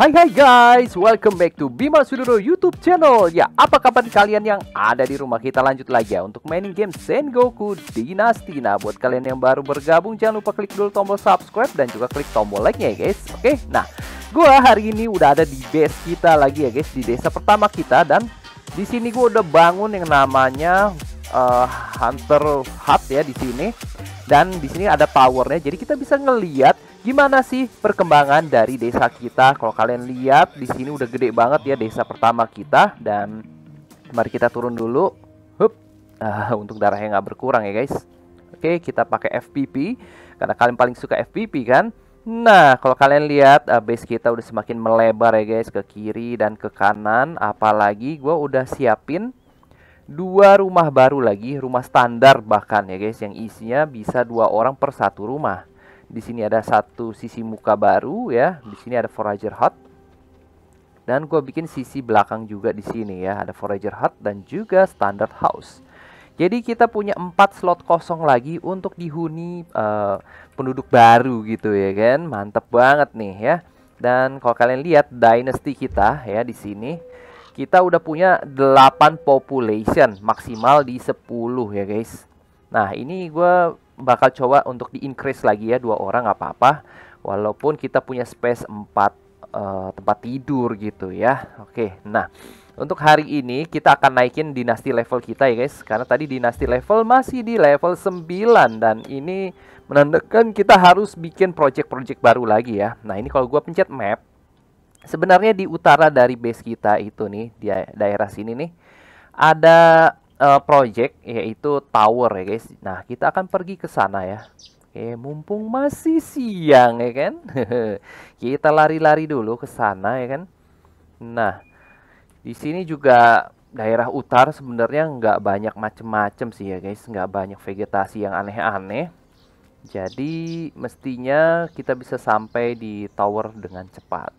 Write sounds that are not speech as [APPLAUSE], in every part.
Hai hai guys, welcome back to Bima Sudoro YouTube channel. Ya, apa kabar kalian yang ada di rumah? Kita lanjut lagi ya untuk mainin game Sengoku Dynasty. Nah, buat kalian yang baru bergabung jangan lupa klik dulu tombol subscribe dan juga klik tombol like-nya ya guys. Oke, nah, gua hari ini udah ada di base kita lagi ya guys, di desa pertama kita dan di sini gue udah bangun yang namanya uh, Hunter Hut ya di sini dan di sini ada powernya jadi kita bisa ngeliat gimana sih perkembangan dari desa kita kalau kalian lihat di sini udah gede banget ya desa pertama kita dan mari kita turun dulu Hup. Uh, ah, untuk darahnya nggak berkurang ya guys oke kita pakai FPP karena kalian paling suka FPP kan Nah, kalau kalian lihat ah, base kita udah semakin melebar ya guys ke kiri dan ke kanan, apalagi gue udah siapin dua rumah baru lagi, rumah standar bahkan ya guys, yang isinya bisa dua orang per satu rumah. Di sini ada satu sisi muka baru ya, di sini ada forager hut. Dan gue bikin sisi belakang juga di sini ya, ada forager hut dan juga standard house. Jadi kita punya empat slot kosong lagi untuk dihuni uh, penduduk baru gitu ya kan, mantep banget nih ya. Dan kalau kalian lihat dynasty kita ya di sini kita udah punya 8 population maksimal di 10 ya guys nah ini gue bakal coba untuk di increase lagi ya dua orang apa-apa walaupun kita punya space 4 uh, eh, tempat tidur gitu ya oke nah untuk hari ini kita akan naikin dinasti level kita ya guys karena tadi dinasti level masih di level 9 dan ini menandakan kita harus bikin project-project baru lagi ya nah ini kalau gue pencet map sebenarnya di utara dari base kita itu nih di daerah sini nih ada uh, project yaitu tower ya guys. Nah, kita akan pergi ke sana ya. Oke, mumpung masih siang ya kan. [LAUGHS] kita lari-lari dulu ke sana ya kan. Nah, di sini juga daerah utara sebenarnya nggak banyak macem-macem sih ya guys, nggak banyak vegetasi yang aneh-aneh. Jadi mestinya kita bisa sampai di tower dengan cepat.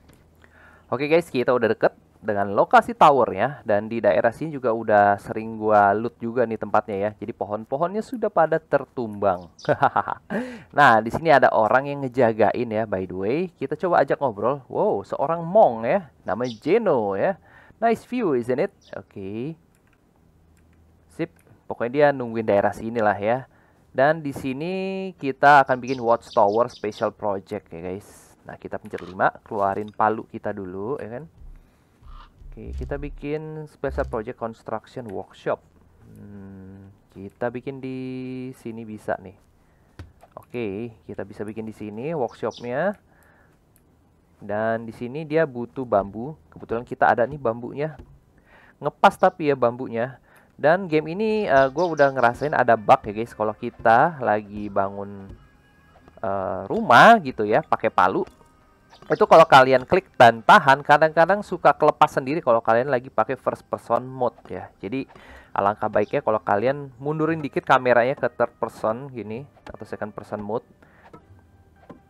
Oke guys, kita udah deket dengan lokasi tower ya dan di daerah sini juga udah sering gua loot juga nih tempatnya ya. Jadi pohon-pohonnya sudah pada tertumbang. [LAUGHS] nah, di sini ada orang yang ngejagain ya by the way. Kita coba ajak ngobrol. Wow, seorang mong ya. Namanya Jeno ya. Nice view, isn't it? Oke. Okay. Sip. Pokoknya dia nungguin daerah sini lah ya. Dan di sini kita akan bikin watchtower special project ya guys. Nah, kita pencet 5, keluarin palu kita dulu, ya kan? Oke, kita bikin special project construction workshop. Hmm, kita bikin di sini bisa nih. Oke, kita bisa bikin di sini workshopnya. Dan di sini dia butuh bambu. Kebetulan kita ada nih bambunya. Ngepas tapi ya bambunya. Dan game ini uh, eh, gue udah ngerasain ada bug ya guys. Kalau kita lagi bangun uh, rumah gitu ya, pakai palu itu kalau kalian klik dan tahan kadang-kadang suka kelepas sendiri kalau kalian lagi pakai first person mode ya jadi alangkah baiknya kalau kalian mundurin dikit kameranya ke third person gini atau second person mode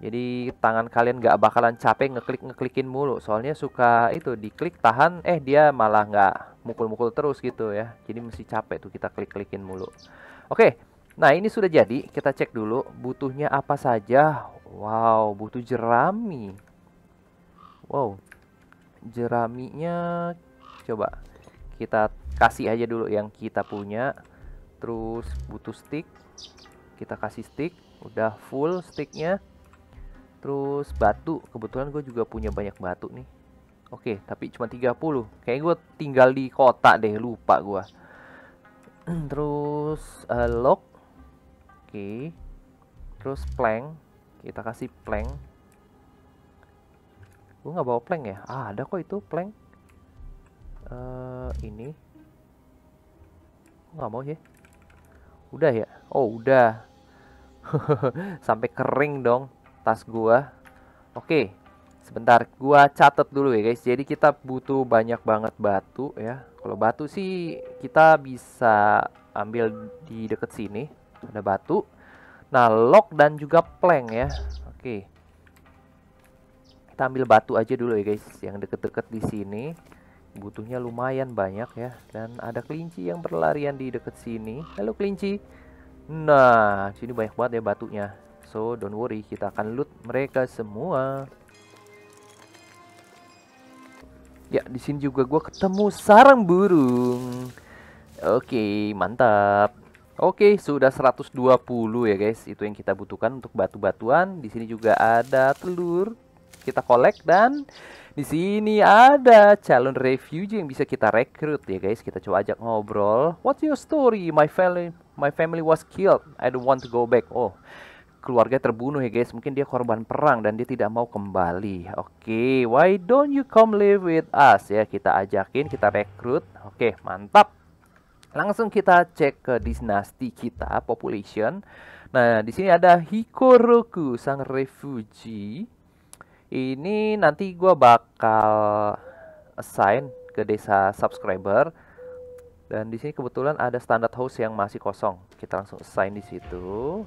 jadi tangan kalian nggak bakalan capek ngeklik ngeklikin mulu soalnya suka itu diklik tahan eh dia malah nggak mukul-mukul terus gitu ya jadi mesti capek tuh kita klik-klikin mulu oke nah ini sudah jadi kita cek dulu butuhnya apa saja Wow butuh jerami Wow, jeraminya coba kita kasih aja dulu yang kita punya. Terus butuh stick, kita kasih stick, udah full sticknya. Terus batu, kebetulan gue juga punya banyak batu nih. Oke, tapi cuma 30. Kayaknya gue tinggal di kota deh, lupa gue. [CLEARS THROAT] Terus uh, lock. Oke. Terus plank, kita kasih plank gue nggak bawa plank ya ah ada kok itu plank uh, ini nggak mau ya, udah ya oh udah [LAUGHS] sampai kering dong tas gua oke sebentar gua catet dulu ya guys jadi kita butuh banyak banget batu ya kalau batu sih kita bisa ambil di deket sini ada batu nah lock dan juga plank ya oke kita ambil batu aja dulu ya guys yang deket-deket di sini butuhnya lumayan banyak ya dan ada kelinci yang berlarian di deket sini halo kelinci nah sini banyak banget ya batunya so don't worry kita akan loot mereka semua ya di sini juga gue ketemu sarang burung oke okay, mantap Oke, okay, sudah 120 ya guys. Itu yang kita butuhkan untuk batu-batuan. Di sini juga ada telur kita collect dan di sini ada calon refugee yang bisa kita rekrut ya guys. Kita coba ajak ngobrol. What's your story? My family my family was killed. I don't want to go back. Oh. Keluarga terbunuh ya guys. Mungkin dia korban perang dan dia tidak mau kembali. Oke, okay. why don't you come live with us ya? Kita ajakin, kita rekrut. Oke, okay, mantap. Langsung kita cek ke dinasti kita, population. Nah, di sini ada Hikoroku sang refugee ini nanti gue bakal assign ke desa subscriber dan di sini kebetulan ada standard house yang masih kosong kita langsung assign di situ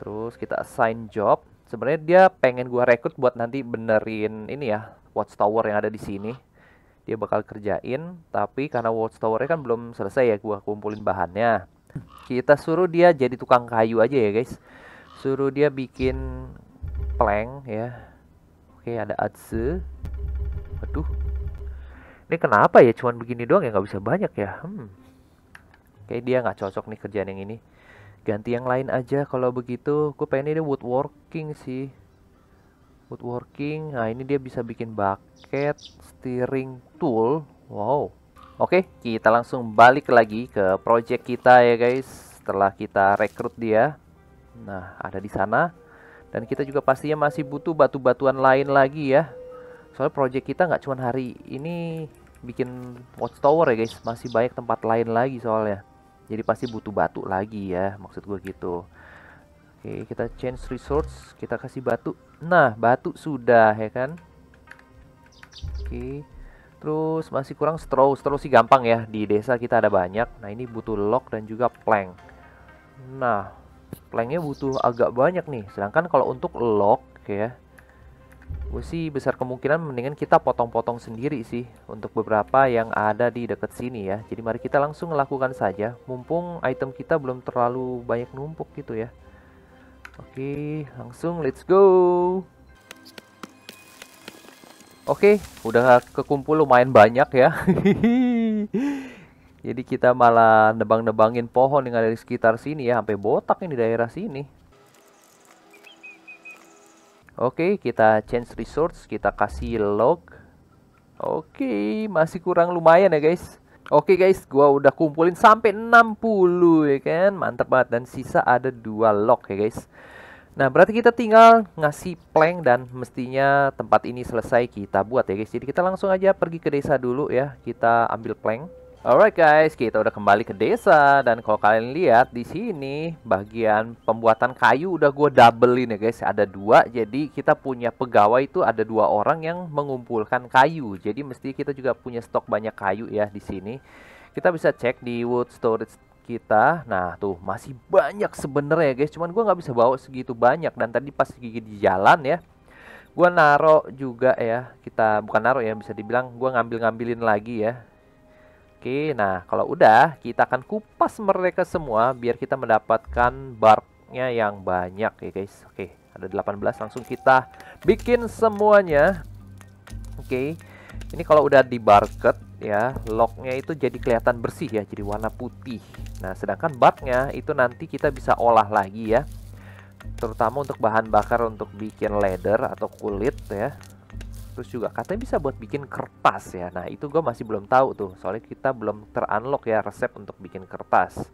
terus kita assign job sebenarnya dia pengen gue rekrut buat nanti benerin ini ya watchtower yang ada di sini dia bakal kerjain tapi karena watchtowernya kan belum selesai ya gue kumpulin bahannya kita suruh dia jadi tukang kayu aja ya guys suruh dia bikin plank ya Oke, ada Atsu. Aduh. Ini kenapa ya cuman begini doang ya nggak bisa banyak ya? Hmm. Oke, dia nggak cocok nih kerjaan yang ini. Ganti yang lain aja kalau begitu. Gue pengen ini woodworking sih. Woodworking. Nah, ini dia bisa bikin bucket, steering tool. Wow. Oke, kita langsung balik lagi ke project kita ya guys. Setelah kita rekrut dia. Nah, ada di sana dan kita juga pastinya masih butuh batu-batuan lain lagi ya. Soalnya project kita nggak cuma hari ini bikin watchtower ya guys, masih banyak tempat lain lagi soalnya. Jadi pasti butuh batu lagi ya, maksud gue gitu. Oke, kita change resource, kita kasih batu. Nah, batu sudah ya kan. Oke. Terus masih kurang straw, straw sih gampang ya, di desa kita ada banyak. Nah, ini butuh log dan juga plank. Nah, planknya butuh agak banyak nih sedangkan kalau untuk lock ya gue sih besar kemungkinan mendingan kita potong-potong sendiri sih untuk beberapa yang ada di dekat sini ya jadi mari kita langsung lakukan saja mumpung item kita belum terlalu banyak numpuk gitu ya oke langsung let's go oke udah kekumpul lumayan banyak ya [LAUGHS] Jadi kita malah nebang-nebangin pohon yang ada di sekitar sini ya, sampai botak yang di daerah sini. Oke, kita change resource, kita kasih log. Oke, masih kurang lumayan ya guys. Oke guys, gua udah kumpulin sampai 60 ya kan. Mantap banget dan sisa ada dua log ya guys. Nah, berarti kita tinggal ngasih plank dan mestinya tempat ini selesai kita buat ya guys. Jadi kita langsung aja pergi ke desa dulu ya. Kita ambil plank. Alright guys, kita udah kembali ke desa dan kalau kalian lihat di sini bagian pembuatan kayu udah gue doublein ya guys, ada dua. Jadi kita punya pegawai itu ada dua orang yang mengumpulkan kayu. Jadi mesti kita juga punya stok banyak kayu ya di sini. Kita bisa cek di wood storage kita. Nah tuh masih banyak sebenernya ya, guys, cuman gue nggak bisa bawa segitu banyak dan tadi pas gigi di jalan ya gue naro juga ya kita bukan naro ya bisa dibilang gue ngambil ngambilin lagi ya Oke, nah kalau udah kita akan kupas mereka semua biar kita mendapatkan barknya yang banyak ya guys. Oke, ada 18 langsung kita bikin semuanya. Oke. Ini kalau udah di barket ya, locknya itu jadi kelihatan bersih ya, jadi warna putih. Nah, sedangkan barknya itu nanti kita bisa olah lagi ya. Terutama untuk bahan bakar untuk bikin leather atau kulit ya. Asus juga katanya bisa buat bikin kertas ya nah itu gue masih belum tahu tuh soalnya kita belum terunlock ya resep untuk bikin kertas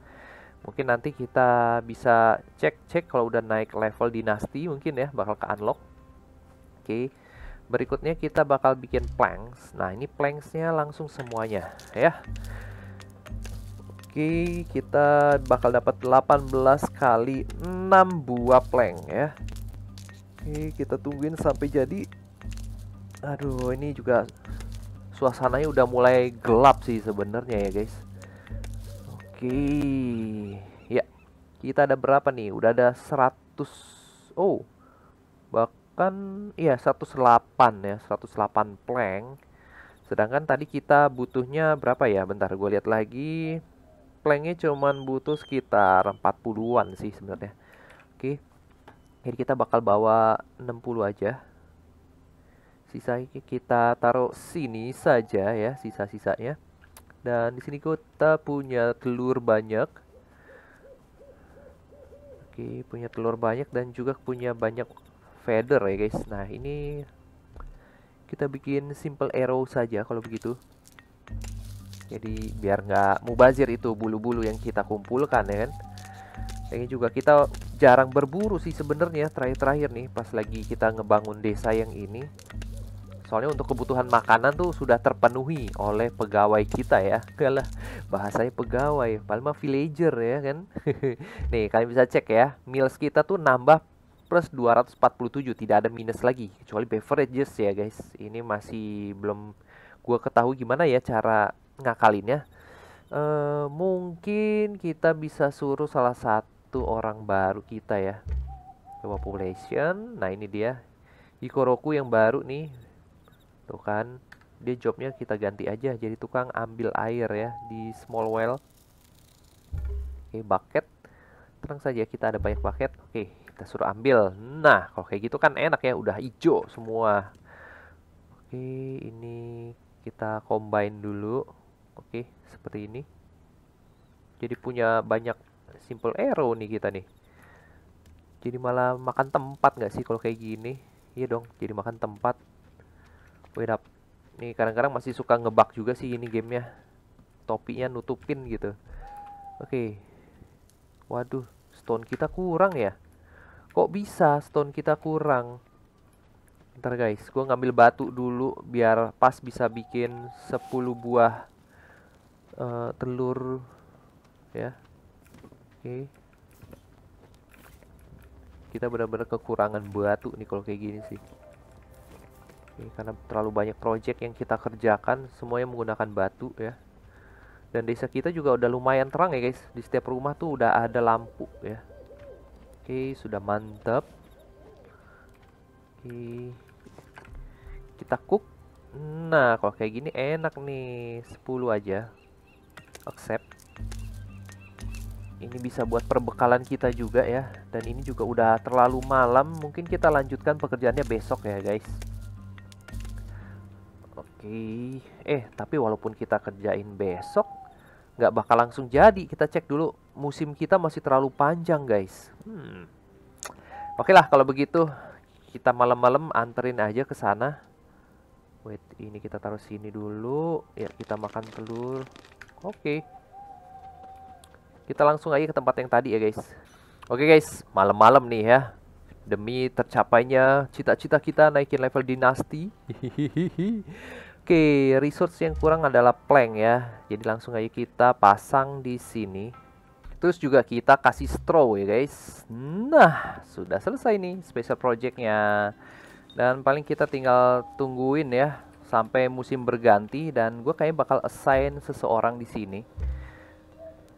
mungkin nanti kita bisa cek cek kalau udah naik level dinasti mungkin ya bakal ke unlock oke berikutnya kita bakal bikin planks nah ini planksnya langsung semuanya ya oke kita bakal dapat 18 kali 6 buah plank ya oke kita tungguin sampai jadi aduh ini juga suasananya udah mulai gelap sih sebenarnya ya guys oke ya kita ada berapa nih udah ada 100 oh bahkan iya, ya 108 ya 108 plank sedangkan tadi kita butuhnya berapa ya bentar gue lihat lagi planknya cuman butuh sekitar 40-an sih sebenarnya oke jadi kita bakal bawa 60 aja sisa kita taruh sini saja ya sisa-sisanya dan di sini kita punya telur banyak oke punya telur banyak dan juga punya banyak feather ya guys nah ini kita bikin simple arrow saja kalau begitu jadi biar nggak mubazir itu bulu-bulu yang kita kumpulkan ya kan ini juga kita jarang berburu sih sebenarnya terakhir-terakhir nih pas lagi kita ngebangun desa yang ini soalnya untuk kebutuhan makanan tuh sudah terpenuhi oleh pegawai kita ya Galah [LAUGHS] bahasanya pegawai paling mah villager ya kan [LAUGHS] nih kalian bisa cek ya meals kita tuh nambah plus 247 tidak ada minus lagi kecuali beverages ya guys ini masih belum gue ketahui gimana ya cara ngakalinnya e, mungkin kita bisa suruh salah satu orang baru kita ya coba population nah ini dia Ikoroku yang baru nih Tuh kan, dia jobnya kita ganti aja jadi tukang ambil air ya di small well. Oke, okay, bucket. Tenang saja, kita ada banyak bucket. Oke, okay, kita suruh ambil. Nah, kalau kayak gitu kan enak ya, udah hijau semua. Oke, okay, ini kita combine dulu. Oke, seperti ini. Jadi punya banyak simple arrow nih kita nih. Jadi malah makan tempat nggak sih kalau kayak gini? Iya dong, jadi makan tempat. Wait up. Nih kadang-kadang masih suka ngebak juga sih ini gamenya. Topinya nutupin gitu. Oke. Okay. Waduh, stone kita kurang ya. Kok bisa stone kita kurang? Ntar guys, gue ngambil batu dulu biar pas bisa bikin 10 buah uh, telur ya. Oke. Okay. Kita benar-benar kekurangan batu nih kalau kayak gini sih ini karena terlalu banyak project yang kita kerjakan semuanya menggunakan batu ya dan desa kita juga udah lumayan terang ya guys di setiap rumah tuh udah ada lampu ya oke sudah mantep oke kita cook nah kalau kayak gini enak nih 10 aja accept ini bisa buat perbekalan kita juga ya dan ini juga udah terlalu malam mungkin kita lanjutkan pekerjaannya besok ya guys okay. eh tapi walaupun kita kerjain besok nggak bakal langsung jadi kita cek dulu musim kita masih terlalu panjang guys hmm. oke okay lah kalau begitu kita malam-malam anterin aja ke sana wait ini kita taruh sini dulu ya kita makan telur oke okay. kita langsung aja ke tempat yang tadi ya guys oke okay guys malam-malam nih ya demi tercapainya cita-cita kita naikin level dinasti [LAUGHS] Oke, resource yang kurang adalah plank ya. Jadi langsung aja kita pasang di sini. Terus juga kita kasih straw ya guys. Nah, sudah selesai nih special projectnya. Dan paling kita tinggal tungguin ya sampai musim berganti dan gue kayaknya bakal assign seseorang di sini.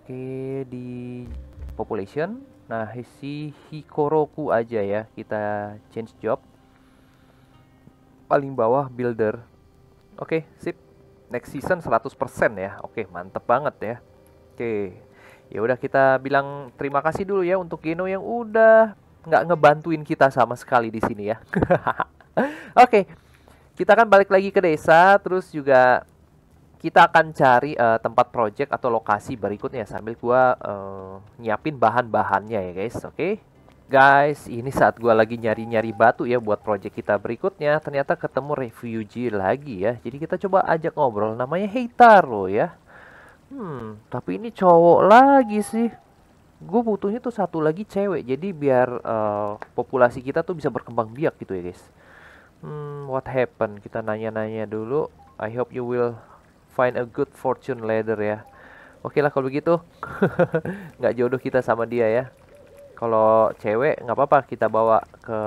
Oke, di population. Nah, si Hikoroku aja ya kita change job. Paling bawah builder. Oke, okay, sip. Next season 100% ya. Oke, okay, mantep banget ya. Oke. Okay. Ya udah kita bilang terima kasih dulu ya untuk Geno yang udah nggak ngebantuin kita sama sekali di sini ya. [LAUGHS] Oke. okay. Kita akan balik lagi ke desa terus juga kita akan cari uh, tempat project atau lokasi berikutnya sambil gua uh, nyiapin bahan-bahannya ya guys, oke? Okay? Guys, ini saat gue lagi nyari-nyari batu ya buat project kita berikutnya. Ternyata ketemu refugee lagi ya. Jadi kita coba ajak ngobrol. Namanya Heitaro ya. Hmm, tapi ini cowok lagi sih. Gue butuhnya tuh satu lagi cewek. Jadi biar uh, populasi kita tuh bisa berkembang biak gitu ya guys. Hmm, what happened? Kita nanya-nanya dulu. I hope you will find a good fortune later ya. Oke okay lah kalau begitu. [LAUGHS] Nggak jodoh kita sama dia ya kalau cewek nggak apa-apa kita bawa ke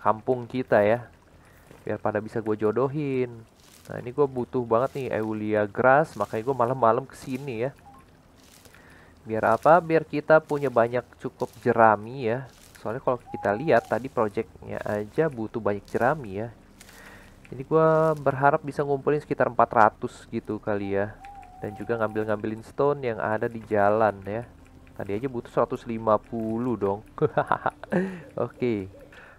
kampung kita ya biar pada bisa gue jodohin nah ini gue butuh banget nih Eulia grass makanya gue malam-malam kesini ya biar apa biar kita punya banyak cukup jerami ya soalnya kalau kita lihat tadi projectnya aja butuh banyak jerami ya jadi gue berharap bisa ngumpulin sekitar 400 gitu kali ya dan juga ngambil-ngambilin stone yang ada di jalan ya Tadi aja butuh 150 dong. [LAUGHS] Oke. okay.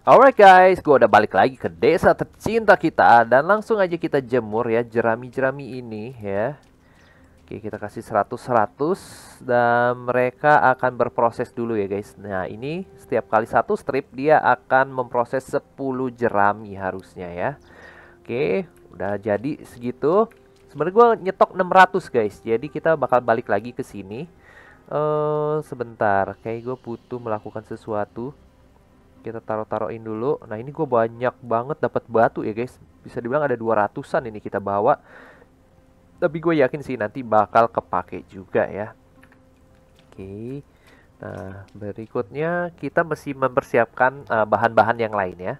Alright guys, gua udah balik lagi ke desa tercinta kita dan langsung aja kita jemur ya jerami-jerami ini ya. Oke, kita kasih 100 100 dan mereka akan berproses dulu ya guys. Nah, ini setiap kali satu strip dia akan memproses 10 jerami harusnya ya. Oke, udah jadi segitu. Sebenarnya gua nyetok 600 guys. Jadi kita bakal balik lagi ke sini uh, sebentar kayak gue butuh melakukan sesuatu kita taruh-taruhin dulu nah ini gue banyak banget dapat batu ya guys bisa dibilang ada 200an ini kita bawa tapi gue yakin sih nanti bakal kepake juga ya oke okay. nah berikutnya kita mesti mempersiapkan eh, bahan-bahan uh, bahan -bahan yang lain ya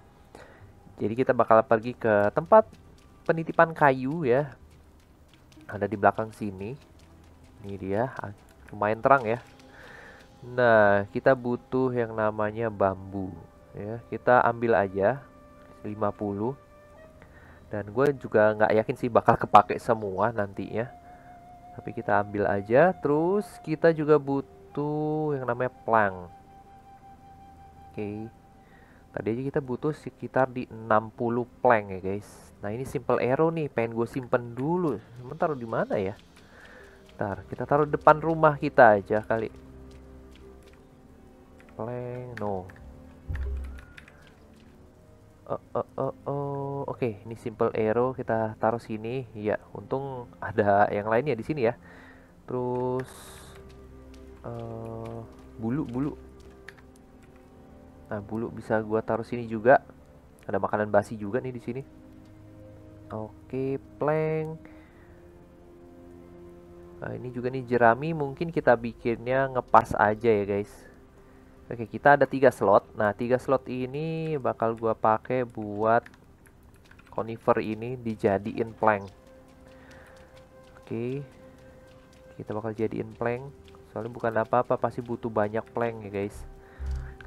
jadi kita bakal pergi ke tempat penitipan kayu ya ada di belakang sini ini dia lumayan terang ya nah kita butuh yang namanya bambu ya kita ambil aja 50 dan gue juga nggak yakin sih bakal kepake semua nantinya tapi kita ambil aja terus kita juga butuh yang namanya plank oke tadi aja kita butuh sekitar di 60 plank ya guys nah ini simple arrow nih pengen gue simpen dulu Sementara di mana ya Bentar, kita taruh depan rumah kita aja kali. Plank, no. Oh, oh, oh, oh. Oke, okay, ini simple arrow kita taruh sini. Ya, untung ada yang lainnya di sini ya. Terus uh, bulu bulu. Nah, bulu bisa gua taruh sini juga. Ada makanan basi juga nih di sini. Oke, okay, plank. Nah, ini juga nih jerami mungkin kita bikinnya ngepas aja ya guys. Oke, kita ada tiga slot. Nah, tiga slot ini bakal gua pakai buat conifer ini dijadiin plank. Oke. Kita bakal jadiin plank. Soalnya bukan apa-apa, pasti butuh banyak plank ya, guys.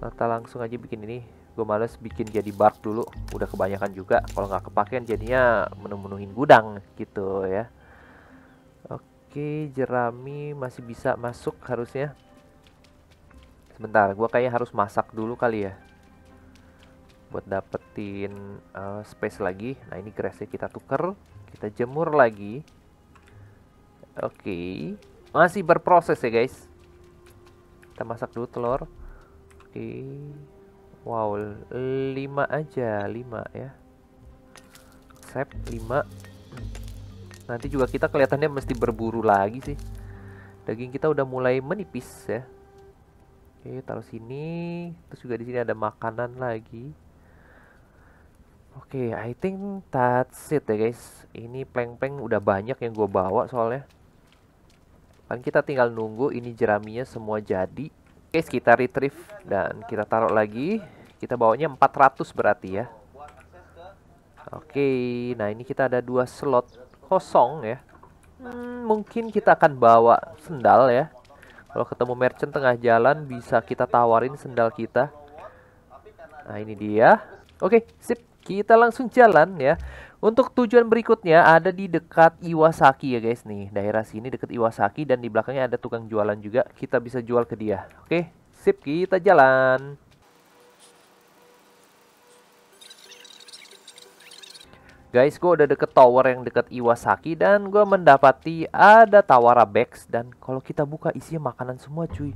Kita langsung aja bikin ini. Gue males bikin jadi bark dulu, udah kebanyakan juga. Kalau nggak kepakean jadinya menu gudang gitu ya. Oke, jerami masih bisa masuk harusnya. Sebentar, gua kayaknya harus masak dulu kali ya. Buat dapetin uh, space lagi. Nah, ini grassnya kita tuker, kita jemur lagi. Oke. Masih berproses ya, guys. Kita masak dulu telur. Oke. Wow, 5 aja, 5 ya. Accept 5 nanti juga kita kelihatannya mesti berburu lagi sih daging kita udah mulai menipis ya oke taruh sini terus juga di sini ada makanan lagi oke I think that's it ya guys ini pleng-pleng udah banyak yang gue bawa soalnya kan kita tinggal nunggu ini jeraminya semua jadi guys kita retrieve dan kita taruh lagi kita bawanya 400 berarti ya Oke, okay, nah ini kita ada dua slot kosong ya. Hmm, mungkin kita akan bawa sendal ya. Kalau ketemu merchant tengah jalan bisa kita tawarin sendal kita. Nah, ini dia. Oke, sip. Kita langsung jalan ya. Untuk tujuan berikutnya ada di dekat Iwasaki ya guys nih. Daerah sini dekat Iwasaki dan di belakangnya ada tukang jualan juga. Kita bisa jual ke dia. Oke, sip. Kita jalan. Guys, gue udah deket tower yang deket Iwasaki dan gue mendapati ada Tawara Bags dan kalau kita buka isinya makanan semua cuy.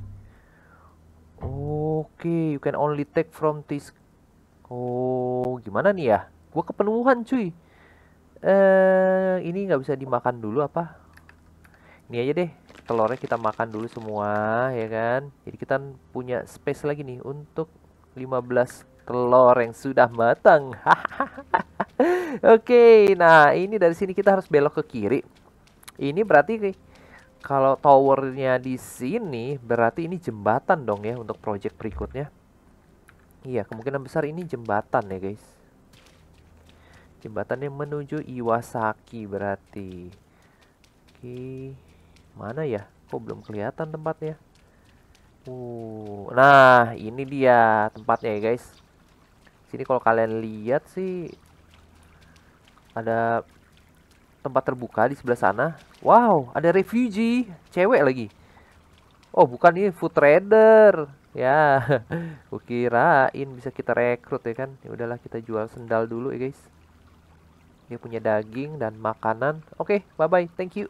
Oke, okay, you can only take from this. Oh, gimana nih ya? Gue kepenuhan cuy. Eh, ini nggak bisa dimakan dulu apa? Ini aja deh, telurnya kita makan dulu semua ya kan. Jadi kita punya space lagi nih untuk 15 telur yang sudah matang. [LAUGHS] Oke, okay, nah ini dari sini kita harus belok ke kiri. Ini berarti kalau towernya di sini berarti ini jembatan dong ya untuk project berikutnya. Iya, kemungkinan besar ini jembatan ya, guys. Jembatan yang menuju Iwasaki berarti. Oke. Mana ya? Kok belum kelihatan tempatnya? Uh, nah, ini dia tempatnya ya, guys sini kalau kalian lihat sih ada tempat terbuka di sebelah sana. Wow, ada refugee, cewek lagi. Oh, bukan ini food trader. Ya, kukirain [LAUGHS] bisa kita rekrut ya kan. Ya udahlah kita jual sendal dulu ya guys. Dia punya daging dan makanan. Oke, okay, bye-bye. Thank you.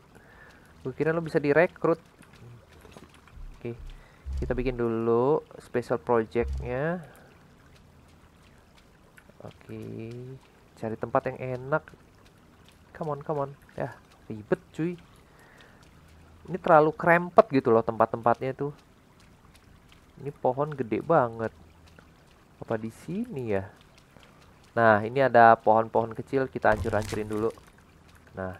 Kukira lo bisa direkrut. Oke. Okay. Kita bikin dulu special projectnya Oke, cari tempat yang enak. Come on, come on. Ya, ribet cuy. Ini terlalu krempet gitu loh tempat-tempatnya tuh. Ini pohon gede banget. Apa di sini ya? Nah, ini ada pohon-pohon kecil kita hancur-hancurin dulu. Nah.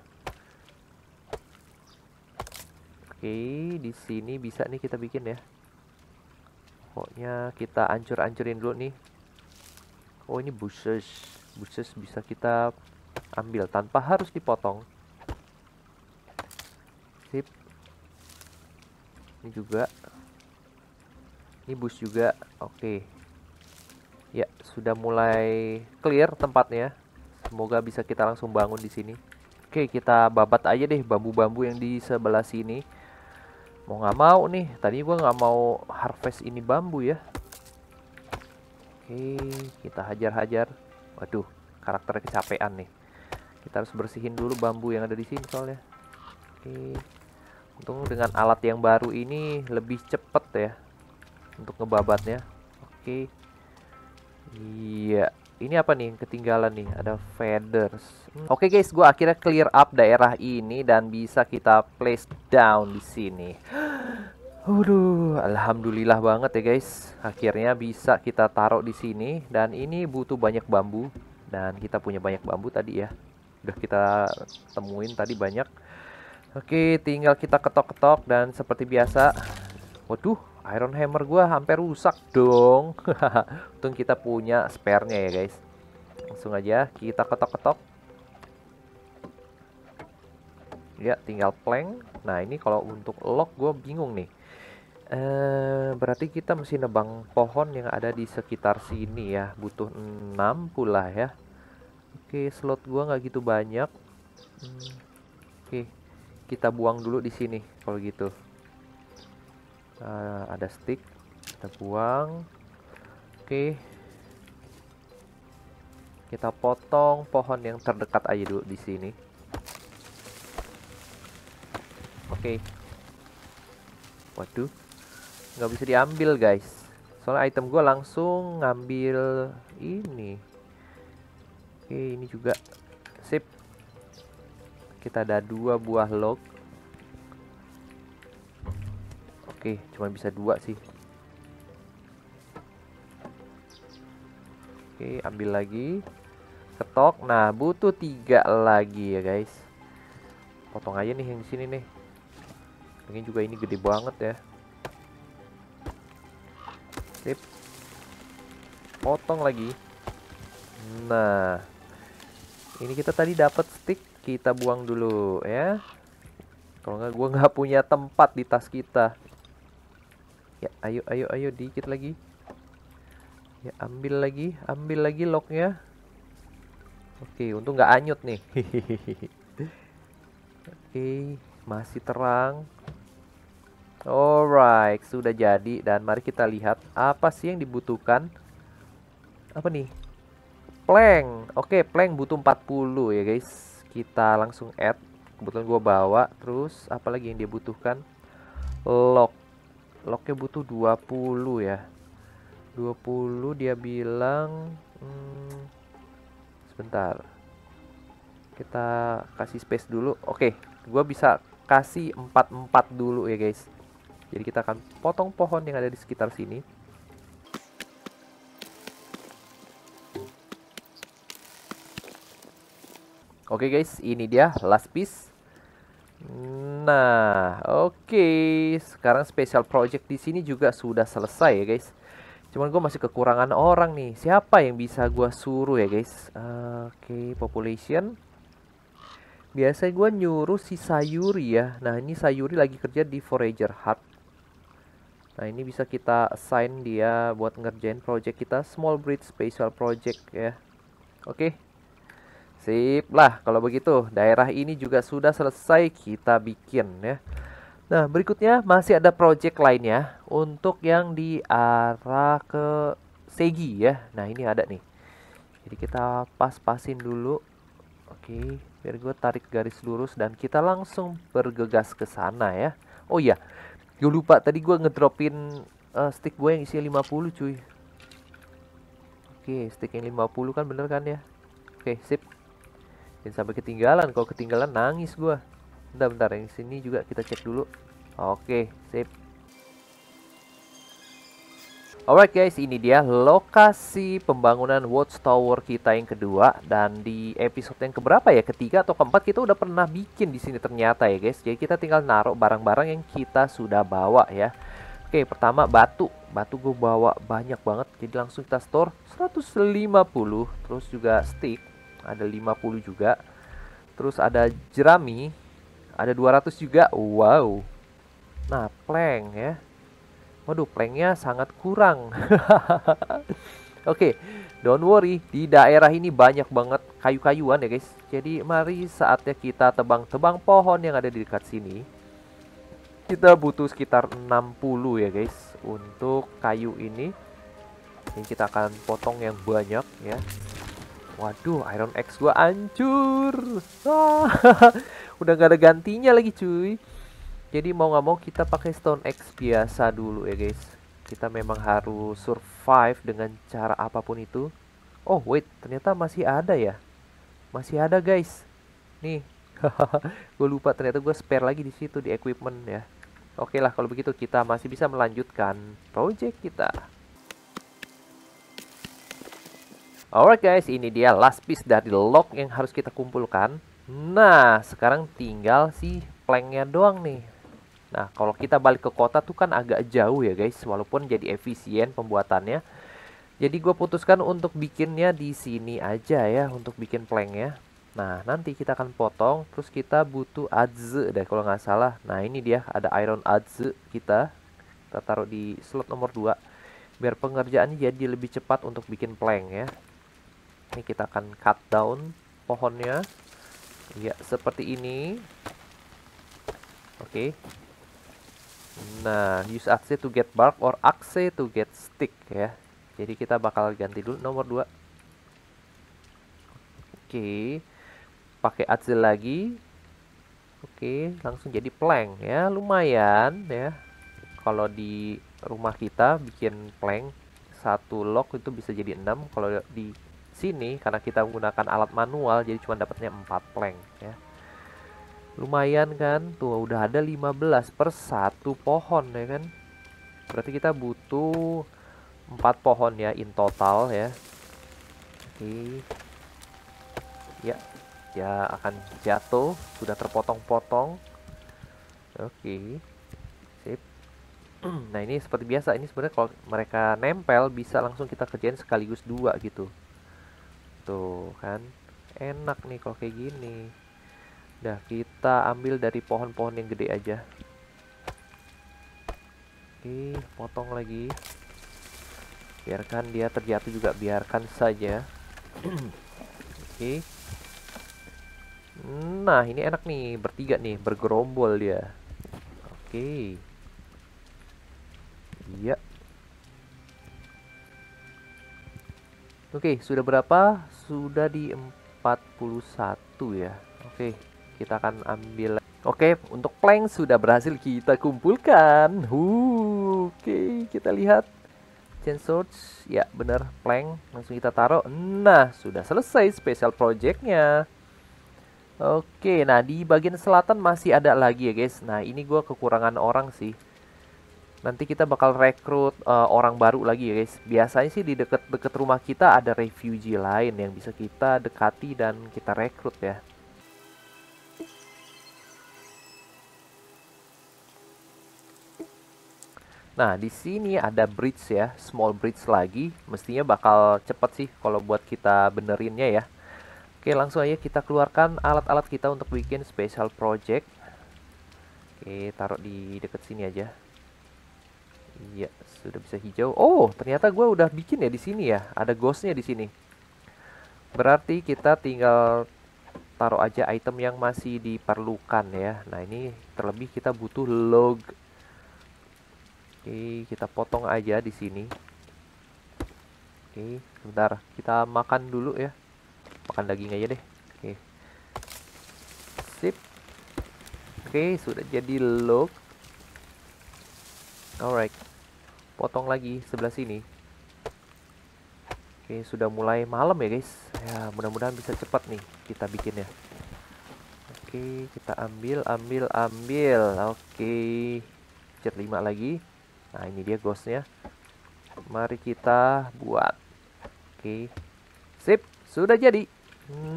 Oke, di sini bisa nih kita bikin ya. Pokoknya kita hancur-hancurin dulu nih Oh ini bushes Bushes bisa kita ambil tanpa harus dipotong Sip Ini juga Ini bus juga Oke Ya sudah mulai clear tempatnya Semoga bisa kita langsung bangun di sini Oke kita babat aja deh bambu-bambu yang di sebelah sini Mau nggak mau nih Tadi gue nggak mau harvest ini bambu ya Oke, kita hajar-hajar. Waduh, karakternya kecapean nih. Kita harus bersihin dulu bambu yang ada di sini soalnya. Oke. Untung dengan alat yang baru ini lebih cepet ya untuk ngebabatnya. Oke. Iya. Ini apa nih yang ketinggalan nih? Ada feathers. Hmm. Oke guys, gue akhirnya clear up daerah ini dan bisa kita place down di sini. [GASPS] Waduh, alhamdulillah banget ya guys. Akhirnya bisa kita taruh di sini dan ini butuh banyak bambu dan kita punya banyak bambu tadi ya. Udah kita temuin tadi banyak. Oke, tinggal kita ketok-ketok dan seperti biasa. Waduh, iron hammer gua hampir rusak dong. [LAUGHS] Untung kita punya spare-nya ya guys. Langsung aja kita ketok-ketok. Ya, tinggal plank. Nah, ini kalau untuk lock gue bingung nih. Eh, berarti kita mesti nebang pohon yang ada di sekitar sini ya. Butuh 6 pula ya. Oke, slot gua nggak gitu banyak. Hmm, oke, kita buang dulu di sini kalau gitu. Uh, ada stick, kita buang. Oke. Kita potong pohon yang terdekat aja dulu di sini. Oke. Waduh nggak bisa diambil guys soalnya item gue langsung ngambil ini oke ini juga sip kita ada dua buah log oke cuma bisa dua sih oke ambil lagi ketok nah butuh tiga lagi ya guys potong aja nih yang di sini nih mungkin juga ini gede banget ya Sip. Potong lagi. Nah. Ini kita tadi dapat stick, kita buang dulu ya. Kalau nggak gua nggak punya tempat di tas kita. Ya, ayo ayo ayo dikit lagi. Ya, ambil lagi, ambil lagi locknya. Oke, untung nggak anyut nih. [LAUGHS] Oke, masih terang. Alright, sudah jadi dan mari kita lihat apa sih yang dibutuhkan. Apa nih? Plank. Oke, plank butuh 40 ya, guys. Kita langsung add. Kebetulan gua bawa. Terus apa lagi yang dia butuhkan? Lock. Locknya butuh 20 ya. 20 dia bilang hmm, sebentar. Kita kasih space dulu. Oke, gua bisa kasih 44 dulu ya, guys jadi kita akan potong pohon yang ada di sekitar sini. Oke okay guys, ini dia last piece. Nah, oke. Okay. Sekarang special project di sini juga sudah selesai ya guys. Cuman gue masih kekurangan orang nih. Siapa yang bisa gue suruh ya guys? oke, okay, population. Biasanya gue nyuruh si Sayuri ya. Nah, ini Sayuri lagi kerja di Forager Hut. Nah ini bisa kita assign dia buat ngerjain project kita small bridge special project ya. Oke. Okay. Sip lah kalau begitu daerah ini juga sudah selesai kita bikin ya. Nah berikutnya masih ada project lainnya untuk yang di arah ke Segi ya. Nah ini ada nih. Jadi kita pas-pasin dulu. Oke, biar gue tarik garis lurus dan kita langsung bergegas ke sana ya. Oh iya, Gue lupa tadi gue ngedropin uh, stick gue yang isinya 50 cuy. Oke, okay, stick yang 50 kan bener kan ya? Oke, okay, sip. dan sampai ketinggalan. Kalau ketinggalan nangis gue. Bentar, bentar. Yang sini juga kita cek dulu. Oke, okay, sip. Alright guys, ini dia lokasi pembangunan Tower kita yang kedua dan di episode yang keberapa ya, ketiga atau keempat kita udah pernah bikin di sini ternyata ya guys. Jadi kita tinggal naruh barang-barang yang kita sudah bawa ya. Oke, pertama batu. Batu gue bawa banyak banget, jadi langsung kita store 150. Terus juga stick, ada 50 juga. Terus ada jerami, ada 200 juga. Wow. Nah, plank ya. Waduh, planknya sangat kurang. [LAUGHS] Oke, okay, don't worry, di daerah ini banyak banget kayu-kayuan ya guys. Jadi mari saatnya kita tebang-tebang pohon yang ada di dekat sini. Kita butuh sekitar 60 ya guys untuk kayu ini. Ini kita akan potong yang banyak ya. Waduh, Iron X gua hancur. Ah, [LAUGHS] udah gak ada gantinya lagi cuy jadi mau nggak mau kita pakai stone X biasa dulu ya guys kita memang harus survive dengan cara apapun itu oh wait ternyata masih ada ya masih ada guys nih [LAUGHS] gue lupa ternyata gue spare lagi di situ di equipment ya oke lah kalau begitu kita masih bisa melanjutkan project kita Alright guys, ini dia last piece dari log yang harus kita kumpulkan. Nah, sekarang tinggal si planknya doang nih. Nah, kalau kita balik ke kota tuh kan agak jauh ya guys, walaupun jadi efisien pembuatannya. Jadi gue putuskan untuk bikinnya di sini aja ya, untuk bikin ya Nah, nanti kita akan potong, terus kita butuh adze deh kalau nggak salah. Nah, ini dia ada iron adze kita. Kita taruh di slot nomor 2, biar pengerjaannya jadi lebih cepat untuk bikin plank ya. Ini kita akan cut down pohonnya. Ya, seperti ini. Oke, okay. Nah, use axe to get bark or axe to get stick ya. Jadi kita bakal ganti dulu nomor 2. Oke. Pakai axe lagi. Oke, langsung jadi plank ya. Lumayan ya. Kalau di rumah kita bikin plank satu log itu bisa jadi 6 kalau di sini karena kita menggunakan alat manual jadi cuma dapatnya 4 plank ya. Lumayan kan? Tuh udah ada 15 per satu pohon ya kan? Berarti kita butuh 4 pohon ya in total ya. Oke. ya Ya, akan jatuh, sudah terpotong-potong. Oke. Sip. [CLEARS THROAT] nah, ini seperti biasa, ini sebenarnya kalau mereka nempel bisa langsung kita kerjain sekaligus dua gitu. Tuh kan. Enak nih kalau kayak gini. Dah kita ambil dari pohon-pohon yang gede aja. Oke, potong lagi. Biarkan dia terjatuh juga, biarkan saja. [CLEARS THROAT] Oke. Nah, ini enak nih, bertiga nih, bergerombol dia. Oke. Iya. Oke, sudah berapa? Sudah di 41 ya. Oke. Okay kita akan ambil Oke, untuk plank sudah berhasil kita kumpulkan. Oke, okay, kita lihat. Chain source, ya bener plank. Langsung kita taruh. Nah, sudah selesai special projectnya. Oke, nah di bagian selatan masih ada lagi ya guys. Nah, ini gue kekurangan orang sih. Nanti kita bakal rekrut uh, orang baru lagi ya guys. Biasanya sih di deket-deket rumah kita ada refugee lain yang bisa kita dekati dan kita rekrut ya. Nah, di sini ada bridge ya, small bridge lagi. Mestinya bakal cepat sih kalau buat kita benerinnya ya. Oke, langsung aja kita keluarkan alat-alat kita untuk bikin special project. Oke, taruh di deket sini aja. Iya, sudah bisa hijau. Oh, ternyata gue udah bikin ya di sini ya. Ada ghostnya di sini. Berarti kita tinggal taruh aja item yang masih diperlukan ya. Nah, ini terlebih kita butuh log Oke, kita potong aja di sini. Oke, sebentar. Kita makan dulu ya. Makan daging aja deh. Oke. Sip. Oke, sudah jadi look. Alright. Potong lagi sebelah sini. Oke, sudah mulai malam ya, guys. Ya, mudah-mudahan bisa cepat nih kita bikin ya. Oke, kita ambil, ambil, ambil. Oke. Cat 5 lagi nah ini dia ghostnya mari kita buat oke sip sudah jadi